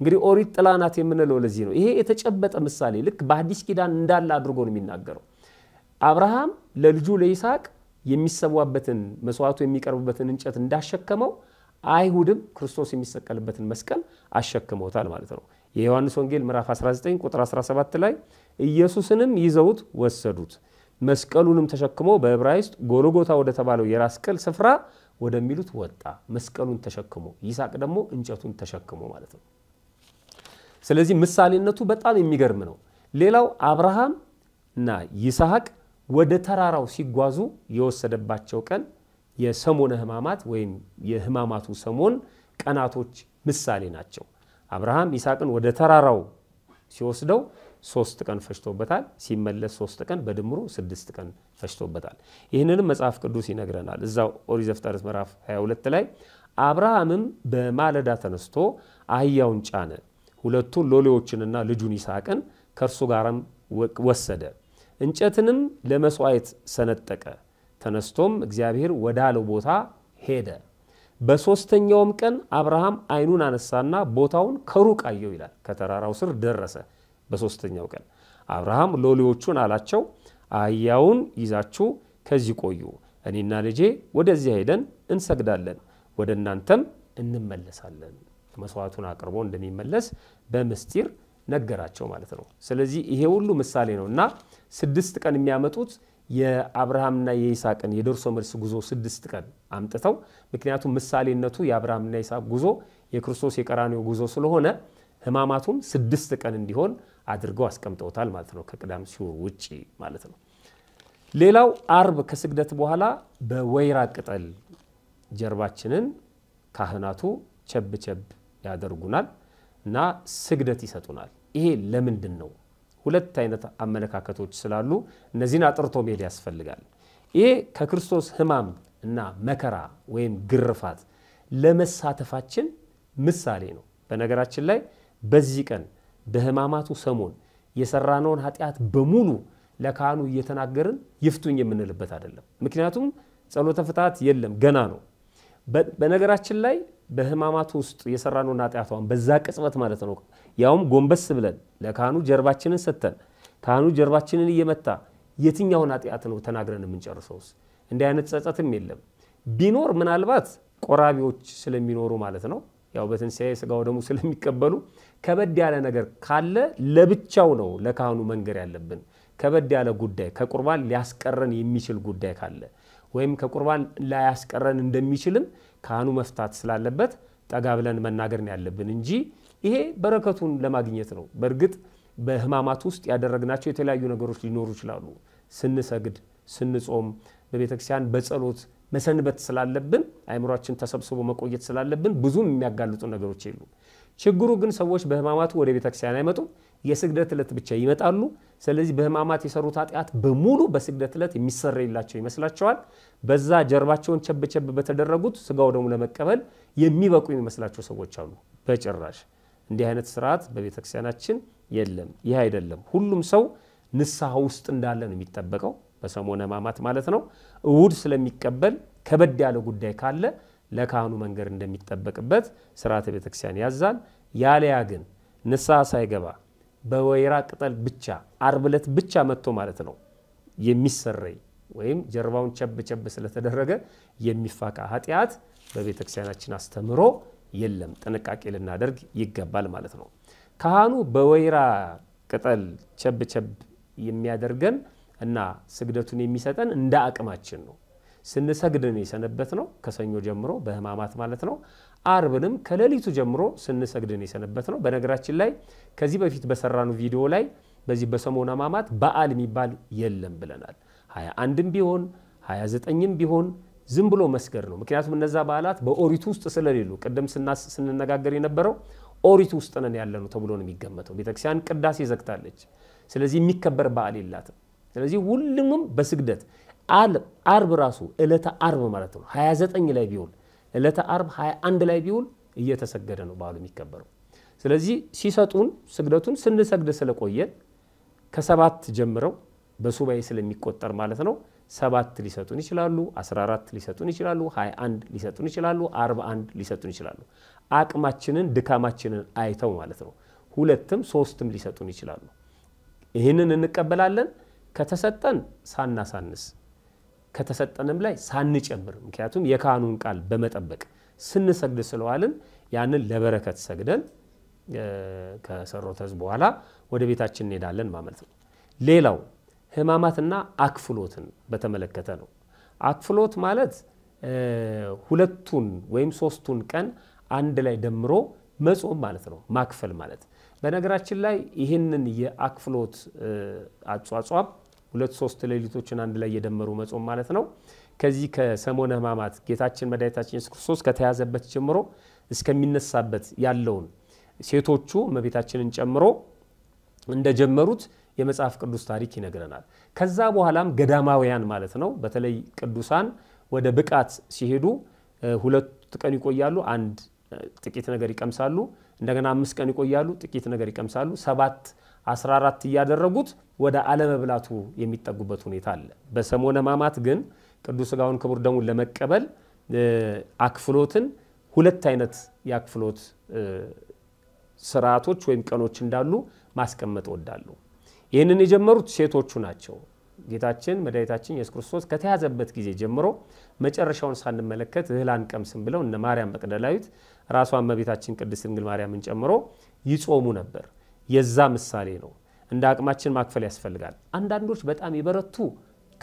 እንግዲህ ኦሪት ጥላናት የምንለው ለዚህ ነው። ይሄ የተጨበጠ ምሳሌ ልክ በአዲስ ኪዳን እንዳለ አድርጎ ነው የሚናገረው። አብርሃም ለልጁ ለይስሐቅ የሚሰዋበትን መስዋዕቱ የሚቀርብበትን እንጨት እንዳሸከመው አይሁድም ክርስቶስ የሚሰቀልበትን መስቀል አሸክመውታል ማለት ነው። የዮሐንስ ወንጌል ምዕራፍ 19 ቁጥር 17 ላይ ኢየሱስንም ይዘውት ወሰዱት፣ መስቀሉንም ተሸክሞ በዕብራይስጥ ጎልጎታ ወደተባለው የራስ ቅል ስፍራ ወደሚሉት ወጣ። መስቀሉን ተሸክሞ ይስሐቅ ደግሞ እንጨቱን ተሸክሞ ማለት ነው። ስለዚህ ምሳሌነቱ በጣም የሚገርም ነው። ሌላው አብርሃም እና ይስሐቅ ወደ ተራራው ሲጓዙ የወሰደባቸው ቀን የሰሞነ ህማማት ወይም የህማማቱ ሰሞን ቀናቶች ምሳሌ ናቸው። አብርሃም ይስሐቅን ወደ ተራራው ሲወስደው ሶስት ቀን ፈጅቶበታል። ሲመለስ ሶስት ቀን፣ በድምሩ ስድስት ቀን ፈጅቶበታል። ይህንንም መጽሐፍ ቅዱስ ይነግረናል። እዛው ኦሪት ዘፍጥረት ምዕራፍ 22 ላይ አብርሃምም በማለዳ ተነስቶ አህያውን ጫነ፣ ሁለቱን ሎሌዎችንና ልጁን ይስሐቅን ከእርሱ ጋርም ወሰደ እንጨትንም ለመስዋዕት ሰነጠቀ። ተነስቶም እግዚአብሔር ወዳለው ቦታ ሄደ። በሦስተኛውም ቀን አብርሃም ዓይኑን አነሳና ቦታውን ከሩቅ አየው ይላል። ከተራራው ስር ደረሰ። በሦስተኛው ቀን አብርሃም ሎሌዎቹን አላቸው፣ አህያውን ይዛችሁ ከዚህ ቆዩ፣ እኔና ልጄ ወደዚያ ሄደን እንሰግዳለን፣ ወደ እናንተም እንመለሳለን። መስዋዕቱን አቅርቦ እንደሚመለስ በምስጢር ነገራቸው ማለት ነው። ስለዚህ ይሄ ሁሉ ምሳሌ ነው እና ስድስት ቀን የሚያመጡት የአብርሃምና የይስሐቅን የደርሶ መልስ ጉዞ ስድስት ቀን አምጥተው ምክንያቱም ምሳሌነቱ የአብርሃምና ይስሐቅ ጉዞ የክርስቶስ የቀራኒው ጉዞ ስለሆነ ህማማቱም ስድስት ቀን እንዲሆን አድርገው አስቀምጠውታል ማለት ነው። ከቅዳም ሲውር ውጭ ማለት ነው። ሌላው አርብ ከስግደት በኋላ በወይራ ቅጠል ጀርባችንን ካህናቱ ቸብ ቸብ ያደርጉናል እና ስግደት ይሰጡናል። ይሄ ለምንድን ነው? ሁለት አይነት አመለካከቶች ስላሉ እነዚህን አጥርቶ መሄድ ያስፈልጋል። ይሄ ከክርስቶስ ሕማም እና መከራ ወይም ግርፋት ለመሳተፋችን ምሳሌ ነው። በነገራችን ላይ በዚህ ቀን በሕማማቱ ሰሞን የሰራነውን ኃጢአት በሙሉ ለካህኑ እየተናገርን ይፍቱኝ የምንልበት አይደለም። ምክንያቱም ጸሎተ ፍትሐት የለም፣ ገና ነው። በነገራችን ላይ በህማማቱ ውስጥ የሰራነውና ኃጢአቷን በዛ ቅጽበት ማለት ነው። ያውም ጎንበስ ብለን ለካህኑ ጀርባችንን ሰጥተን ካህኑ ጀርባችንን እየመታ የትኛውን ኃጢአት ነው ተናግረን የምንጨርሰውስ? እንዲህ አይነት ጸጸትም የለም። ቢኖር ምናልባት ቆራቢዎች ስለሚኖሩ ማለት ነው ያው በትንሣኤ ስጋው ደግሞ ስለሚቀበሉ ከበድ ያለ ነገር ካለ ለብቻው ነው ለካህኑ መንገር ያለብን። ከበድ ያለ ጉዳይ ከቁርባን ሊያስቀረን የሚችል ጉዳይ ካለ ወይም ከቁርባን ላያስቀረን እንደሚችልም ካህኑ መፍታት ስላለበት ጠጋ ብለን መናገር ነው ያለብን እንጂ ይሄ በረከቱን ለማግኘት ነው። በእርግጥ በህማማት ውስጥ ያደረግናቸው የተለያዩ ነገሮች ሊኖሩ ይችላሉ። ስንሰግድ፣ ስንጾም፣ በቤተ ክርስቲያን በጸሎት መሰንበት ስላለብን አይምሯችን ተሰብስቦ መቆየት ስላለብን ብዙም የሚያጋልጡ ነገሮች የሉ። ችግሩ ግን ሰዎች በህማማቱ ወደ ቤተ ክርስቲያን አይመጡም። የስግደት ዕለት ብቻ ይመጣሉ። ስለዚህ በህማማት የሰሩት ኃጢአት በሙሉ በስግደት ዕለት የሚሰረይላቸው ይመስላቸዋል። በዛ ጀርባቸውን ቸብ ቸብ በተደረጉት ስጋው ደግሞ ለመቀበል የሚበቁ የሚመስላቸው ሰዎች አሉ። በጭራሽ እንዲህ አይነት ስርዓት በቤተክርስቲያናችን የለም። ይህ አይደለም። ሁሉም ሰው ንስሐ ውስጥ እንዳለ ነው የሚጠበቀው፣ በሰሞነ ሕማማት ማለት ነው። እሁድ ስለሚቀበል ከበድ ያለ ጉዳይ ካለ ለካህኑ መንገድ እንደሚጠበቅበት ስርዓተ ቤተክርስቲያን ያዛል። ያለያ ግን ንስሐ ሳይገባ በወይራ ቅጠል ብቻ አርብ ዕለት ብቻ መጥቶ ማለት ነው የሚሰረይ ወይም ጀርባውን ቸብ ቸብ ስለተደረገ የሚፋቃ ኃጢአት በቤተ ክርስቲያናችን አስተምሮ የለም። ጥንቃቄ ልናደርግ ይገባል ማለት ነው። ካህኑ በወይራ ቅጠል ቸብ ቸብ የሚያደርገን እና ስግደቱን የሚሰጠን እንደ አቅማችን ነው። ስንሰግድን የሰነበት ነው ከሰኞ ጀምሮ በህማማት ማለት ነው። አርብንም ከሌሊቱ ጀምሮ ስንሰግድን የሰነበት ነው። በነገራችን ላይ ከዚህ በፊት በሰራኑ ቪዲዮ ላይ በዚህ በሰሞነ ህማማት በዓል የሚባል የለም ብለናል። 21ም ቢሆን 29ም ቢሆን ዝም ብሎ መስገድ ነው። ምክንያቱም እነዛ በዓላት በኦሪቱ ውስጥ ስለሌሉ ቅድም ስንነጋገር የነበረው ኦሪቱ ውስጥ ነን ያለ ነው ተብሎ ነው የሚገመተው። ቤተክርስቲያን ቅዳሴ ዘግታለች። ስለዚህ የሚከበር በዓል የላትም። ስለዚህ ሁሉም በስግደት አርብ ራሱ ዕለተ አርብ ማለት ነው 29 ላይ ቢውል ዕለተ አርብ 21 ላይ ቢውል እየተሰገደ ነው በዓሉ የሚከበረው። ስለዚህ ሲሰጡን ስግደቱን ስንሰግድ ስለቆየን ከሰባት ጀምረው በሱባኤ ስለሚቆጠር ማለት ነው። ሰባት ሊሰጡን ይችላሉ፣ 14 ሊሰጡን ይችላሉ፣ 21 ሊሰጡን ይችላሉ፣ 41 ሊሰጡን ይችላሉ። አቅማችንን ድካማችንን አይተው ማለት ነው። ሁለትም ሶስትም ሊሰጡን ይችላሉ። ይህንን እንቀበላለን ከተሰጠን ሳናሳንስ ከተሰጠንም ላይ ሳንጨምር፣ ምክንያቱም የካህኑን ቃል በመጠበቅ ስንሰግድ ስለዋልን ያንን ለበረከት ሰግደን ከሰሮተዝ በኋላ ወደ ቤታችን እንሄዳለን ማለት ነው። ሌላው ህማማትና አክፍሎትን በተመለከተ ነው። አክፍሎት ማለት ሁለቱን ወይም ሶስቱን ቀን አንድ ላይ ደምሮ መጾም ማለት ነው፣ ማክፈል ማለት። በነገራችን ላይ ይህንን የአክፍሎት አጿጿም ሁለት ሶስት ሌሊቶችን አንድ ላይ የደመሩ መጾም ማለት ነው። ከዚህ ከሰሞነ ህማማት ጌታችን መድኃኒታችን ኢየሱስ ክርስቶስ ከተያዘበት ጀምሮ እስከሚነሳበት ያለውን ሴቶቹ እመቤታችንን ጨምሮ እንደጀመሩት የመጽሐፍ ቅዱስ ታሪክ ይነግረናል። ከዛ በኋላም ገዳማውያን ማለት ነው። በተለይ ቅዱሳን ወደ ብቃት ሲሄዱ ሁለት ቀን ይቆያሉ፣ አንድ ጥቂት ነገር ይቀምሳሉ። እንደገና አምስት ቀን ይቆያሉ፣ ጥቂት ነገር ይቀምሳሉ። ሰባት አስራ አራት እያደረጉት ወደ አለመብላቱ የሚጠጉበት ሁኔታ አለ። በሰሞነ ሕማማት ግን ቅዱስ ሥጋውን ክቡር ደሙን ለመቀበል አክፍሎትን ሁለት አይነት የአክፍሎት ስርዓቶች ወይም ቀኖች እንዳሉ ማስቀመጥ ወዳለሁ። ይህንን የጀመሩት ሴቶቹ ናቸው። ጌታችን መድኃኒታችን ኢየሱስ ክርስቶስ ከተያዘበት ጊዜ ጀምሮ መጨረሻውን ሳንመለከት እህል አንቀምስም ብለው እነ ማርያም መቅደላዊት ራሷን መቤታችን ቅድስት ድንግል ማርያምን ጨምሮ ይጾሙ ነበር። የዛ ምሳሌ ነው። እንደ አቅማችን ማክፈል ያስፈልጋል። አንዳንዶች በጣም የበረቱ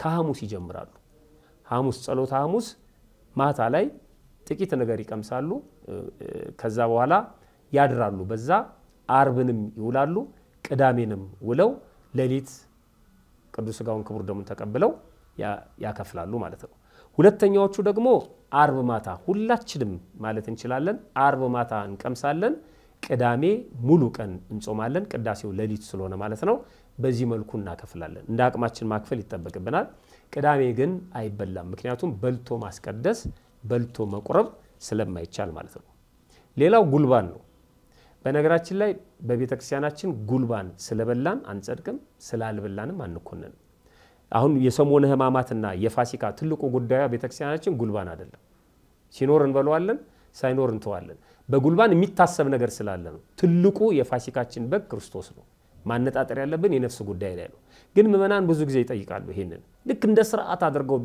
ከሐሙስ ይጀምራሉ። ሐሙስ ጸሎተ ሐሙስ ማታ ላይ ጥቂት ነገር ይቀምሳሉ። ከዛ በኋላ ያድራሉ። በዛ አርብንም ይውላሉ፣ ቅዳሜንም ውለው ሌሊት ቅዱስ ስጋውን ክቡር ደሙን ተቀብለው ያከፍላሉ ማለት ነው። ሁለተኛዎቹ ደግሞ አርብ ማታ ሁላችንም ማለት እንችላለን አርብ ማታ እንቀምሳለን። ቅዳሜ ሙሉ ቀን እንጾማለን። ቅዳሴው ሌሊት ስለሆነ ማለት ነው። በዚህ መልኩ እናከፍላለን። እንደ አቅማችን ማክፈል ይጠበቅብናል። ቅዳሜ ግን አይበላም። ምክንያቱም በልቶ ማስቀደስ፣ በልቶ መቁረብ ስለማይቻል ማለት ነው። ሌላው ጉልባን ነው። በነገራችን ላይ በቤተ ክርስቲያናችን ጉልባን ስለበላን አንጸድቅም፣ ስላልበላንም አንኮንንም። አሁን የሰሞነ ህማማትና የፋሲካ ትልቁ ጉዳዩ ቤተ ክርስቲያናችን ጉልባን አይደለም። ሲኖር እንበለዋለን፣ ሳይኖር እንተዋለን። በጉልባን የሚታሰብ ነገር ስላለ ነው። ትልቁ የፋሲካችን በግ ክርስቶስ ነው። ማነጣጠር ያለብን የነፍስ ጉዳይ ላይ ነው። ግን ምዕመናን ብዙ ጊዜ ይጠይቃሉ። ይሄንን ልክ እንደ ስርዓት አድርገው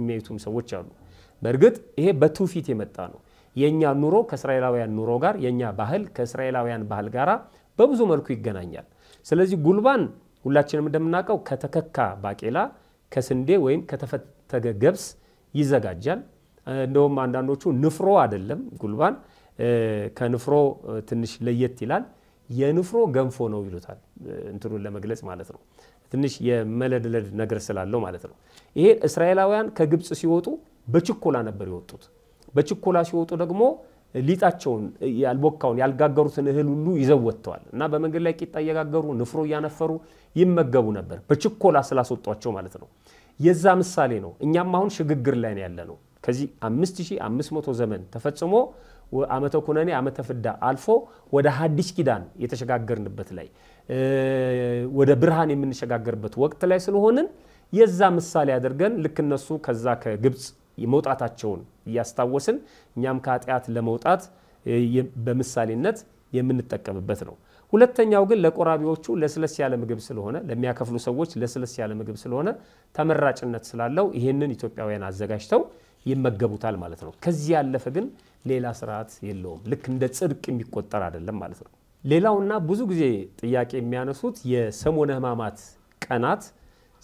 የሚያዩትም ሰዎች አሉ። በእርግጥ ይሄ በትውፊት የመጣ ነው። የእኛ ኑሮ ከእስራኤላውያን ኑሮ ጋር፣ የእኛ ባህል ከእስራኤላውያን ባህል ጋር በብዙ መልኩ ይገናኛል። ስለዚህ ጉልባን ሁላችንም እንደምናውቀው ከተከካ ባቄላ፣ ከስንዴ ወይም ከተፈተገ ገብስ ይዘጋጃል። እንደውም አንዳንዶቹ ንፍሮ አይደለም ጉልባን ከንፍሮ ትንሽ ለየት ይላል። የንፍሮ ገንፎ ነው ይሉታል፣ እንትኑን ለመግለጽ ማለት ነው። ትንሽ የመለድለድ ነገር ስላለው ማለት ነው። ይሄ እስራኤላውያን ከግብፅ ሲወጡ በችኮላ ነበር የወጡት። በችኮላ ሲወጡ ደግሞ ሊጣቸውን ያልቦካውን ያልጋገሩትን እህል ሁሉ ይዘው ወጥተዋል እና በመንገድ ላይ ቂጣ እየጋገሩ ንፍሮ እያነፈሩ ይመገቡ ነበር፣ በችኮላ ስላስወጧቸው ማለት ነው። የዛ ምሳሌ ነው። እኛም አሁን ሽግግር ላይ ነው ያለ ነው። ከዚህ 5500 ዘመን ተፈጽሞ ዓመተ ኩነኔ ዓመተ ፍዳ አልፎ ወደ ሐዲስ ኪዳን የተሸጋገርንበት ላይ ወደ ብርሃን የምንሸጋገርበት ወቅት ላይ ስለሆንን የዛ ምሳሌ አድርገን ልክ እነሱ ከዛ ከግብፅ መውጣታቸውን እያስታወስን እኛም ከኃጢአት ለመውጣት በምሳሌነት የምንጠቀምበት ነው። ሁለተኛው ግን ለቆራቢዎቹ ለስለስ ያለ ምግብ ስለሆነ ለሚያከፍሉ ሰዎች ለስለስ ያለ ምግብ ስለሆነ ተመራጭነት ስላለው ይህንን ኢትዮጵያውያን አዘጋጅተው ይመገቡታል ማለት ነው። ከዚህ ያለፈ ግን ሌላ ስርዓት የለውም። ልክ እንደ ጽድቅ የሚቆጠር አይደለም ማለት ነው። ሌላውና ብዙ ጊዜ ጥያቄ የሚያነሱት የሰሞነ ሕማማት ቀናት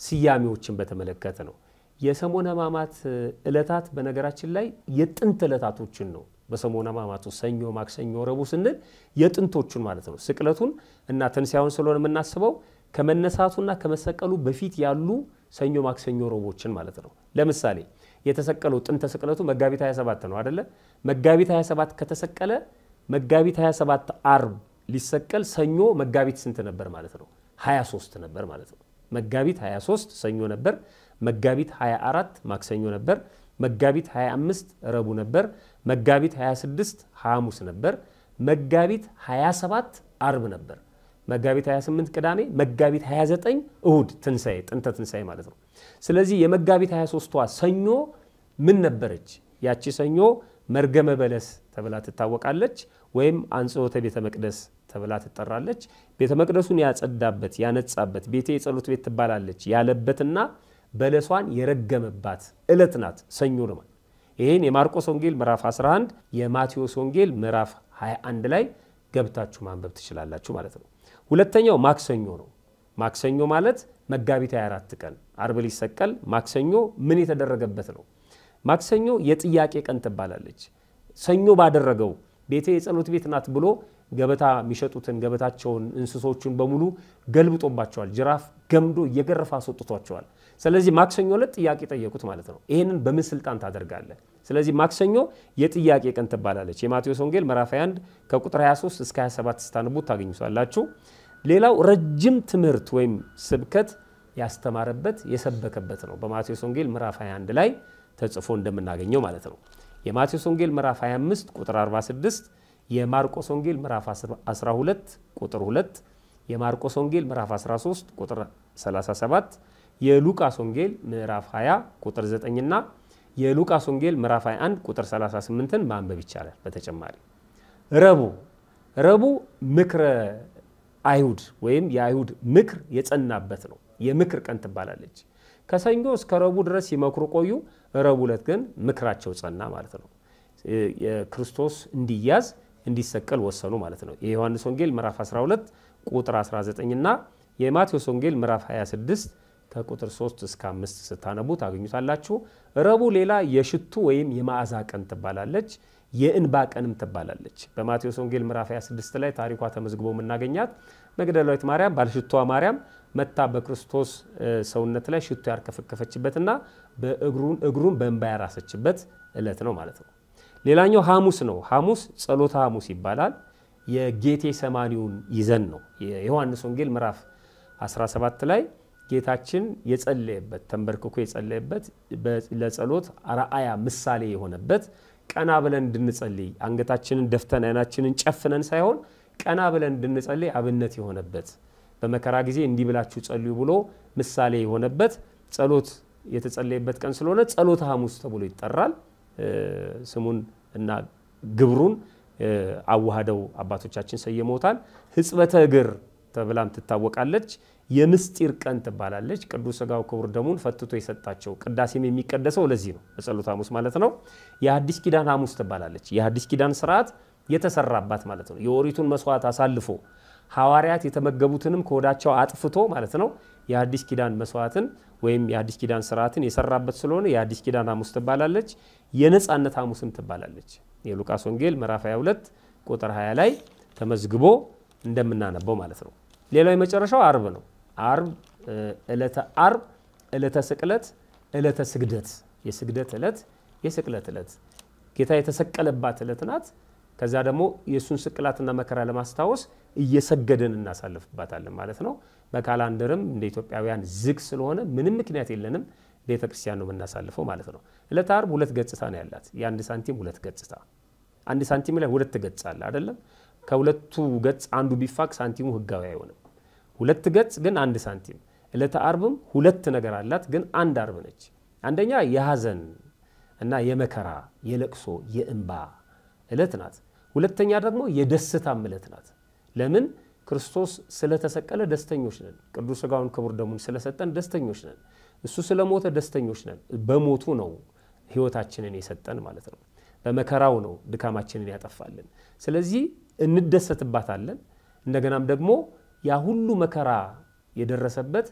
ስያሜዎችን በተመለከተ ነው። የሰሞነ ሕማማት ዕለታት በነገራችን ላይ የጥንት ዕለታቶችን ነው። በሰሞነ ሕማማቱ ሰኞ፣ ማክሰኞ፣ ረቡዕ ስንል የጥንቶቹን ማለት ነው። ስቅለቱን እና ትንሣኤውን ስለሆነ የምናስበው ከመነሳቱና ከመሰቀሉ በፊት ያሉ ሰኞ፣ ማክሰኞ፣ ረቦችን ማለት ነው። ለምሳሌ የተሰቀለው ጥንተ ስቅለቱ መጋቢት 27 ነው አደለ? መጋቢት 27 ከተሰቀለ መጋቢት 27 አርብ ሊሰቀል ሰኞ መጋቢት ስንት ነበር ማለት ነው? 23 ነበር ማለት ነው። መጋቢት 23 ሰኞ ነበር። መጋቢት 24 ማክሰኞ ነበር። መጋቢት 25 ረቡ ነበር። መጋቢት 26 ሐሙስ ነበር። መጋቢት 27 አርብ ነበር። መጋቢት 28 ቅዳሜ፣ መጋቢት 29 እሁድ ትንሣኤ፣ ጥንተ ትንሣኤ ማለት ነው። ስለዚህ የመጋቢት 23ቷ ሰኞ ምን ነበረች? ያቺ ሰኞ መርገመ በለስ ተብላ ትታወቃለች፣ ወይም አንጽሖተ ቤተ መቅደስ ተብላ ትጠራለች። ቤተ መቅደሱን ያጸዳበት ያነጻበት ቤቴ የጸሎት ቤት ትባላለች ያለበትና በለሷን የረገመባት ዕለት ናት ሰኞ ልማል። ይህን የማርቆስ ወንጌል ምዕራፍ 11 የማቴዎስ ወንጌል ምዕራፍ 21 ላይ ገብታችሁ ማንበብ ትችላላችሁ ማለት ነው። ሁለተኛው ማክሰኞ ነው። ማክሰኞ ማለት መጋቢት 24 ቀን አርብ ሊሰቀል ማክሰኞ ምን የተደረገበት ነው? ማክሰኞ የጥያቄ ቀን ትባላለች። ሰኞ ባደረገው ቤቴ የጸሎት ቤት ናት ብሎ ገበታ የሚሸጡትን ገበታቸውን እንስሶቹን በሙሉ ገልብጦባቸዋል። ጅራፍ ገምዶ የገረፋ አስወጥቷቸዋል። ስለዚህ ማክሰኞ ዕለት ጥያቄ ጠየቁት ማለት ነው። ይህንን በምን ስልጣን ታደርጋለህ? ስለዚህ ማክሰኞ የጥያቄ ቀን ትባላለች። የማቴዎስ ወንጌል ምዕራፍ 21 ከቁጥር 23 እስከ 27 ስታነቡት ታገኙታላችሁ። ሌላው ረጅም ትምህርት ወይም ስብከት ያስተማረበት የሰበከበት ነው። በማቴዎስ ወንጌል ምዕራፍ 21 ላይ ተጽፎ እንደምናገኘው ማለት ነው። የማቴዎስ ወንጌል ምዕራፍ 25 ቁጥር 46 የማርቆስ ወንጌል ምዕራፍ 12 ቁጥር 2 የማርቆስ ወንጌል ምዕራፍ 13 ቁጥር 37 የሉቃስ ወንጌል ምዕራፍ 20 ቁጥር 9 እና የሉቃስ ወንጌል ምዕራፍ 21 ቁጥር 38ን ማንበብ ይቻላል። በተጨማሪ ረቡ ረቡ ምክረ አይሁድ ወይም የአይሁድ ምክር የጸናበት ነው። የምክር ቀን ትባላለች። ከሰኞ እስከ ረቡ ድረስ ሲመክሩ ቆዩ። ረቡ ዕለት ግን ምክራቸው ጸና ማለት ነው። ክርስቶስ እንዲያዝ እንዲሰቀል ወሰኑ ማለት ነው። የዮሐንስ ወንጌል ምዕራፍ 12 ቁጥር 19 እና የማቴዎስ ወንጌል ምዕራፍ 26 ከቁጥር 3 እስከ 5 ስታነቡ ታገኙታላችሁ። ረቡ ሌላ የሽቱ ወይም የመዓዛ ቀን ትባላለች፣ የእንባ ቀንም ትባላለች። በማቴዎስ ወንጌል ምዕራፍ 26 ላይ ታሪኳ ተመዝግቦ የምናገኛት መግደላዊት ማርያም ባለሽቷ ማርያም መታ በክርስቶስ ሰውነት ላይ ሽቱ ያርከፈከፈችበትና እግሩን በእንባ ያራሰችበት እለት ነው ማለት ነው። ሌላኛው ሐሙስ ነው። ሐሙስ ጸሎተ ሐሙስ ይባላል። የጌቴ ሰማኒውን ይዘን ነው የዮሐንስ ወንጌል ምዕራፍ 17 ላይ ጌታችን የጸለየበት ተንበርክኮ የጸለየበት ለጸሎት አርአያ ምሳሌ የሆነበት ቀና ብለን እንድንጸልይ አንገታችንን ደፍተን አይናችንን ጨፍነን ሳይሆን ቀና ብለን እንድንጸልይ አብነት የሆነበት በመከራ ጊዜ እንዲህ ብላችሁ ጸልዩ ብሎ ምሳሌ የሆነበት ጸሎት የተጸለየበት ቀን ስለሆነ ጸሎተ ሐሙስ ተብሎ ይጠራል። ስሙን እና ግብሩን አዋህደው አባቶቻችን ሰየመውታል። ህጽበተ እግር ተብላም ትታወቃለች። የምስጢር ቀን ትባላለች። ቅዱስ ሥጋው ክቡር ደሙን ፈትቶ የሰጣቸው ቅዳሴም የሚቀደሰው ለዚህ ነው፣ በጸሎት ሐሙስ ማለት ነው። የአዲስ ኪዳን ሐሙስ ትባላለች። የአዲስ ኪዳን ስርዓት የተሰራባት ማለት ነው። የኦሪቱን መስዋዕት አሳልፎ ሐዋርያት የተመገቡትንም ከወዳቸው አጥፍቶ ማለት ነው የአዲስ ኪዳን መስዋዕትን ወይም የአዲስ ኪዳን ስርዓትን የሰራበት ስለሆነ የአዲስ ኪዳን ሐሙስ ትባላለች። የነፃነት ሐሙስም ትባላለች። የሉቃስ ወንጌል ምዕራፍ 22 ቁጥር 20 ላይ ተመዝግቦ እንደምናነበው ማለት ነው። ሌላው የመጨረሻው አርብ ነው። አርብ ዕለተ አርብ፣ ዕለተ ስቅለት፣ ዕለተ ስግደት፣ የስግደት ዕለት፣ የስቅለት ዕለት ጌታ የተሰቀለባት ዕለት ናት። ከዛ ደግሞ የእሱን ስቅላትና መከራ ለማስታወስ እየሰገደን እናሳልፍባታለን ማለት ነው። በካላንደርም እንደ ኢትዮጵያውያን ዝግ ስለሆነ ምንም ምክንያት የለንም። ቤተ ክርስቲያን ነው የምናሳልፈው ማለት ነው። ዕለተ ዓርብ ሁለት ገጽታ ነው ያላት። የአንድ ሳንቲም ሁለት ገጽታ፣ አንድ ሳንቲም ላይ ሁለት ገጽ አለ አይደለም? ከሁለቱ ገጽ አንዱ ቢፋቅ ሳንቲሙ ህጋዊ አይሆንም። ሁለት ገጽ ግን አንድ ሳንቲም። ዕለተ ዓርብም ሁለት ነገር አላት፣ ግን አንድ ዓርብ ነች። አንደኛ የሀዘን እና የመከራ የለቅሶ የእንባ ዕለት ናት። ሁለተኛ ደግሞ የደስታ ምለት ናት። ለምን? ክርስቶስ ስለተሰቀለ ደስተኞች ነን። ቅዱስ ሥጋውን ክቡር ደሙን ስለሰጠን ደስተኞች ነን። እሱ ስለሞተ ደስተኞች ነን። በሞቱ ነው ሕይወታችንን የሰጠን ማለት ነው። በመከራው ነው ድካማችንን ያጠፋልን። ስለዚህ እንደሰትባታለን። እንደገናም ደግሞ ያ ሁሉ መከራ የደረሰበት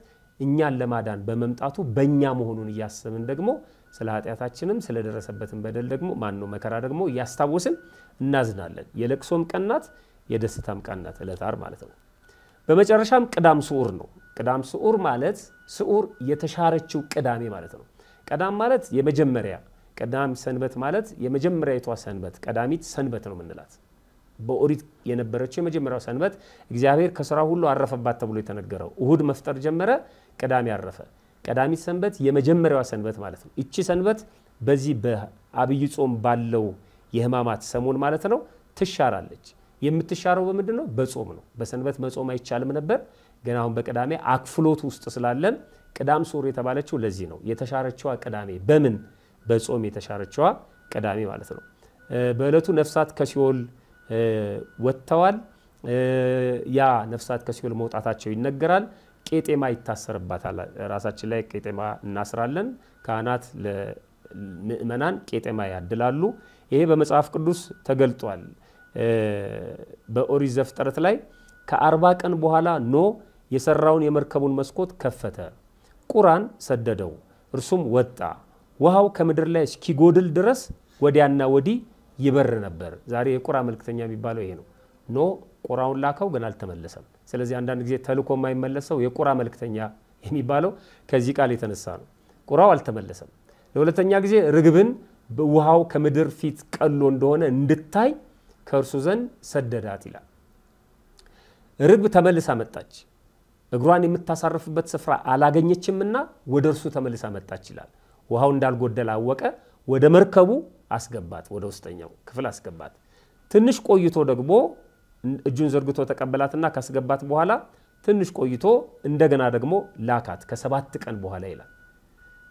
እኛን ለማዳን በመምጣቱ በእኛ መሆኑን እያሰብን ደግሞ ስለ ኃጢአታችንም ስለደረሰበትን በደል ደግሞ ማን መከራ ደግሞ እያስታወስን እናዝናለን። የለቅሶም ቀናት የደስታም ቀናት እለታር ዓርብ ማለት ነው። በመጨረሻም ቅዳም ስዑር ነው። ቅዳም ስዑር ማለት ስዑር የተሻረችው ቅዳሜ ማለት ነው። ቀዳም ማለት የመጀመሪያ ቀዳም ሰንበት ማለት የመጀመሪያዊቷ ሰንበት ቀዳሚት ሰንበት ነው የምንላት። በኦሪት የነበረችው የመጀመሪያው ሰንበት እግዚአብሔር ከስራ ሁሉ አረፈባት ተብሎ የተነገረው እሁድ መፍጠር ጀመረ፣ ቅዳሜ አረፈ። ቀዳሚት ሰንበት የመጀመሪያዋ ሰንበት ማለት ነው። እቺ ሰንበት በዚህ በአብይ ጾም ባለው የህማማት ሰሞን ማለት ነው ትሻራለች። የምትሻረው በምንድን ነው? በጾም ነው። በሰንበት መጾም አይቻልም ነበር። ግን አሁን በቅዳሜ አክፍሎት ውስጥ ስላለን ቅዳም ሱር የተባለችው ለዚህ ነው። የተሻረችዋ ቅዳሜ በምን በጾም የተሻረችዋ ቅዳሜ ማለት ነው። በእለቱ ነፍሳት ከሲኦል ወጥተዋል። ያ ነፍሳት ከሲኦል መውጣታቸው ይነገራል። ቄጤማ ይታሰርባታል። ራሳችን ላይ ቄጤማ እናስራለን። ካህናት ለምእመናን ቄጤማ ያድላሉ። ይሄ በመጽሐፍ ቅዱስ ተገልጧል። በኦሪት ዘፍጥረት ላይ ከአርባ ቀን በኋላ ኖ የሰራውን የመርከቡን መስኮት ከፈተ፣ ቁራን ሰደደው፣ እርሱም ወጣ። ውሃው ከምድር ላይ እስኪጎድል ድረስ ወዲያና ወዲህ ይበር ነበር። ዛሬ የቁራ መልክተኛ የሚባለው ይሄ ነው። ኖ ቁራውን ላከው፣ ግን አልተመለሰም። ስለዚህ አንዳንድ ጊዜ ተልኮ የማይመለሰው የቁራ መልክተኛ የሚባለው ከዚህ ቃል የተነሳ ነው። ቁራው አልተመለሰም። ለሁለተኛ ጊዜ ርግብን ውሃው ከምድር ፊት ቀሎ እንደሆነ እንድታይ ከእርሱ ዘንድ ሰደዳት ይላል። ርግብ ተመልሳ መጣች። እግሯን የምታሳርፍበት ስፍራ አላገኘችምና ወደ እርሱ ተመልሳ መጣች ይላል። ውሃው እንዳልጎደል አወቀ። ወደ መርከቡ አስገባት፣ ወደ ውስጠኛው ክፍል አስገባት። ትንሽ ቆይቶ ደግሞ እጁን ዘርግቶ ተቀበላትና ካስገባት በኋላ ትንሽ ቆይቶ እንደገና ደግሞ ላካት ከሰባት ቀን በኋላ ይላል።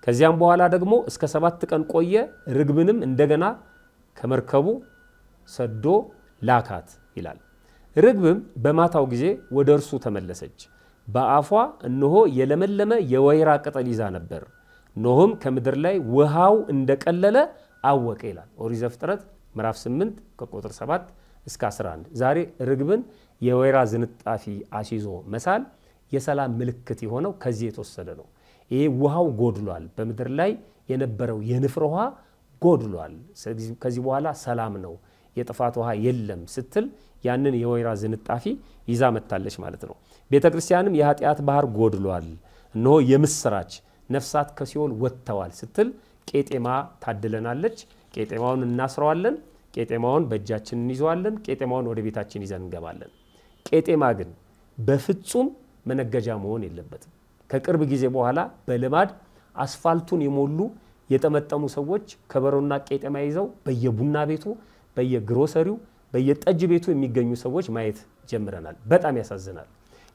ከዚያም በኋላ ደግሞ እስከ ሰባት ቀን ቆየ። ርግብንም እንደገና ከመርከቡ ሰዶ ላካት ይላል። ርግብም በማታው ጊዜ ወደ እርሱ ተመለሰች። በአፏ እነሆ የለመለመ የወይራ ቅጠል ይዛ ነበር። ኖህም ከምድር ላይ ውሃው እንደቀለለ አወቀ ይላል ኦሪት ዘፍጥረት ምዕራፍ 8 ከቁጥር 7 እስከ 11 ዛሬ ርግብን የወይራ ዝንጣፊ አስይዞ መሳል የሰላም ምልክት የሆነው ከዚህ የተወሰደ ነው። ይህ ውሃው ጎድሏል። በምድር ላይ የነበረው የንፍር ውሃ ጎድሏል። ከዚህ በኋላ ሰላም ነው፣ የጥፋት ውሃ የለም ስትል ያንን የወይራ ዝንጣፊ ይዛ መታለች ማለት ነው። ቤተ ክርስቲያንም የኃጢአት ባህር ጎድሏል፣ እነሆ የምስራች ነፍሳት ከሲኦል ወጥተዋል ስትል ቄጤማ ታድለናለች። ቄጤማውን እናስረዋለን። ቄጤማውን በእጃችን እንይዘዋለን። ቄጤማውን ወደ ቤታችን ይዘን እንገባለን። ቄጤማ ግን በፍጹም መነገጃ መሆን የለበትም። ከቅርብ ጊዜ በኋላ በልማድ አስፋልቱን የሞሉ የጠመጠሙ ሰዎች ከበሮና ቄጤማ ይዘው በየቡና ቤቱ፣ በየግሮሰሪው፣ በየጠጅ ቤቱ የሚገኙ ሰዎች ማየት ጀምረናል። በጣም ያሳዝናል።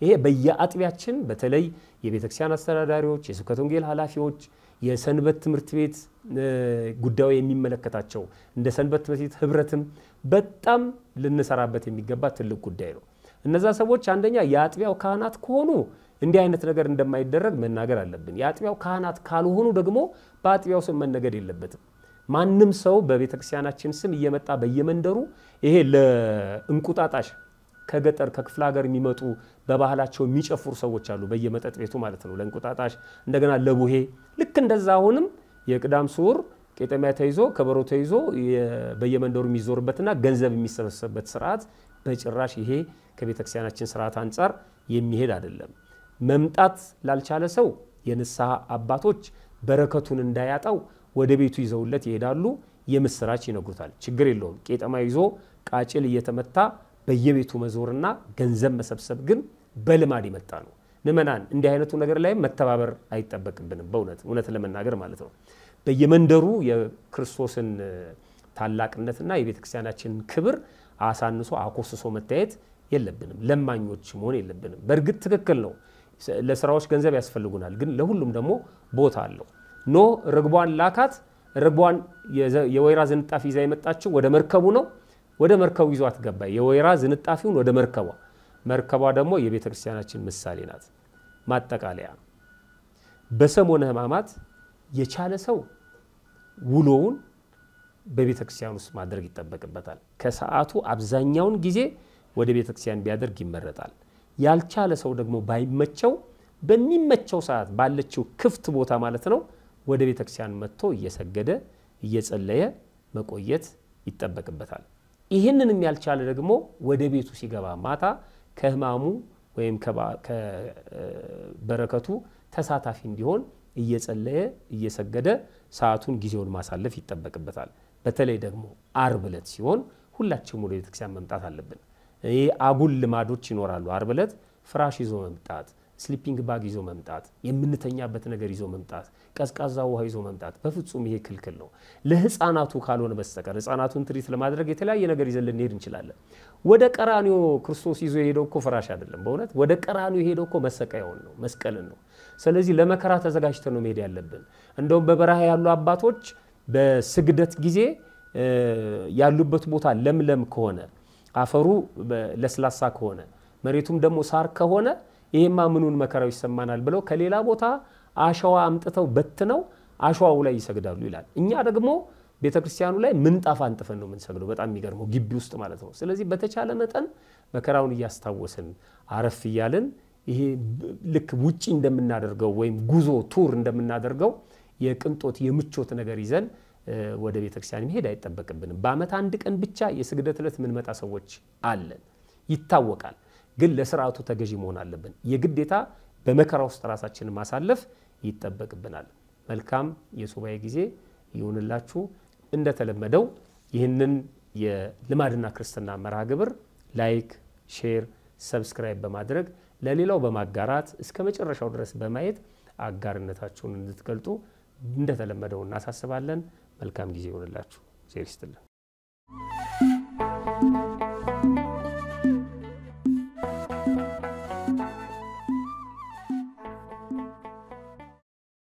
ይሄ በየአጥቢያችን በተለይ የቤተክርስቲያን አስተዳዳሪዎች፣ የስብከተ ወንጌል ኃላፊዎች የሰንበት ትምህርት ቤት ጉዳዩ የሚመለከታቸው እንደ ሰንበት ትምህርት ቤት ህብረትም በጣም ልንሰራበት የሚገባ ትልቅ ጉዳይ ነው። እነዛ ሰዎች አንደኛ የአጥቢያው ካህናት ከሆኑ እንዲህ አይነት ነገር እንደማይደረግ መናገር አለብን። የአጥቢያው ካህናት ካልሆኑ ደግሞ በአጥቢያው ስም መነገድ የለበትም። ማንም ሰው በቤተክርስቲያናችን ስም እየመጣ በየመንደሩ ይሄ ለእንቁጣጣሽ ከገጠር ከክፍለ ሀገር የሚመጡ በባህላቸው የሚጨፍሩ ሰዎች አሉ፣ በየመጠጥ ቤቱ ማለት ነው። ለእንቁጣጣሽ እንደገና ለቡሄ ልክ እንደዛ አሁንም የቅዳም ስዑር ቄጠሚያ ተይዞ ከበሮ ተይዞ በየመንደሩ የሚዞርበትና ገንዘብ የሚሰበሰብበት ስርዓት በጭራሽ ይሄ ከቤተ ክርስቲያናችን ስርዓት አንጻር የሚሄድ አይደለም። መምጣት ላልቻለ ሰው የንስሐ አባቶች በረከቱን እንዳያጣው ወደ ቤቱ ይዘውለት ይሄዳሉ፣ የምስራች ይነግሩታል። ችግር የለውም ቄጠማ ይዞ ቃጭል እየተመታ በየቤቱ መዞርና ገንዘብ መሰብሰብ ግን በልማድ የመጣ ነው። ንመናን እንዲህ አይነቱ ነገር ላይ መተባበር አይጠበቅብንም። በእውነት እውነት ለመናገር ማለት ነው። በየመንደሩ የክርስቶስን ታላቅነትና የቤተ ክርስቲያናችንን ክብር አሳንሶ አኮስሶ መታየት የለብንም። ለማኞች መሆን የለብንም። በእርግጥ ትክክል ነው፣ ለስራዎች ገንዘብ ያስፈልጉናል። ግን ለሁሉም ደግሞ ቦታ አለው። ኖ ርግቧን ላካት። ርግቧን የወይራ ዝንጣፊ ይዛ የመጣችው ወደ መርከቡ ነው። ወደ መርከቡ ይዟት ገባ። የወይራ ዝንጣፊውን ወደ መርከቧ መርከቧ ደግሞ የቤተ ክርስቲያናችን ምሳሌ ናት። ማጠቃለያ፣ በሰሞነ ሕማማት የቻለ ሰው ውሎውን በቤተ ክርስቲያን ውስጥ ማድረግ ይጠበቅበታል። ከሰዓቱ አብዛኛውን ጊዜ ወደ ቤተ ክርስቲያን ቢያደርግ ይመረጣል። ያልቻለ ሰው ደግሞ ባይመቸው በሚመቸው ሰዓት ባለችው ክፍት ቦታ ማለት ነው ወደ ቤተ ክርስቲያን መጥቶ እየሰገደ እየጸለየ መቆየት ይጠበቅበታል። ይህንንም ያልቻለ ደግሞ ወደ ቤቱ ሲገባ ማታ ከህማሙ ወይም ከበረከቱ ተሳታፊ እንዲሆን እየጸለየ እየሰገደ ሰዓቱን ጊዜውን ማሳለፍ ይጠበቅበታል። በተለይ ደግሞ አርብ ዕለት ሲሆን ሁላችንም ወደ ቤተክርስቲያን መምጣት አለብን። ይህ አጉል ልማዶች ይኖራሉ። አርብ ዕለት ፍራሽ ይዞ መምጣት ስሊፒንግ ባግ ይዞ መምጣት፣ የምንተኛበት ነገር ይዞ መምጣት፣ ቀዝቃዛ ውሃ ይዞ መምጣት በፍጹም ይሄ ክልክል ነው። ለህፃናቱ ካልሆነ በስተቀር ህፃናቱን ትሪት ለማድረግ የተለያየ ነገር ይዘን ልንሄድ እንችላለን። ወደ ቀራኒዮ ክርስቶስ ይዞ የሄደው እኮ ፍራሽ አይደለም። በእውነት ወደ ቀራኒዮ የሄደው እኮ መሰቀያውን ነው፣ መስቀልን ነው። ስለዚህ ለመከራ ተዘጋጅተን ነው መሄድ ያለብን። እንደውም በበረሃ ያሉ አባቶች በስግደት ጊዜ ያሉበት ቦታ ለምለም ከሆነ አፈሩ ለስላሳ ከሆነ መሬቱም ደግሞ ሳር ከሆነ ይሄማ ምኑን መከራው ይሰማናል ብለው ከሌላ ቦታ አሸዋ አምጥተው በትነው አሸዋው ላይ ይሰግዳሉ ይላል። እኛ ደግሞ ቤተ ክርስቲያኑ ላይ ምንጣፍ አንጥፈን ነው የምንሰግደው። በጣም የሚገርመው ግቢ ውስጥ ማለት ነው። ስለዚህ በተቻለ መጠን መከራውን እያስታወስን አረፍ እያልን ይሄ ልክ ውጪ እንደምናደርገው ወይም ጉዞ ቱር እንደምናደርገው የቅንጦት የምቾት ነገር ይዘን ወደ ቤተ ክርስቲያን መሄድ አይጠበቅብንም። በዓመት አንድ ቀን ብቻ የስግደት ዕለት ምንመጣ ሰዎች አለን፣ ይታወቃል። ግን ለስርዓቱ ተገዢ መሆን አለብን። የግዴታ በመከራ ውስጥ ራሳችን ማሳለፍ ይጠበቅብናል። መልካም የሱባኤ ጊዜ ይሁንላችሁ። እንደተለመደው ይህንን የልማድና ክርስትና መርሃ ግብር ላይክ፣ ሼር፣ ሰብስክራይብ በማድረግ ለሌላው በማጋራት እስከ መጨረሻው ድረስ በማየት አጋርነታችሁን እንድትገልጡ እንደተለመደው እናሳስባለን። መልካም ጊዜ ይሁንላችሁ። ዜር ይስጥልን።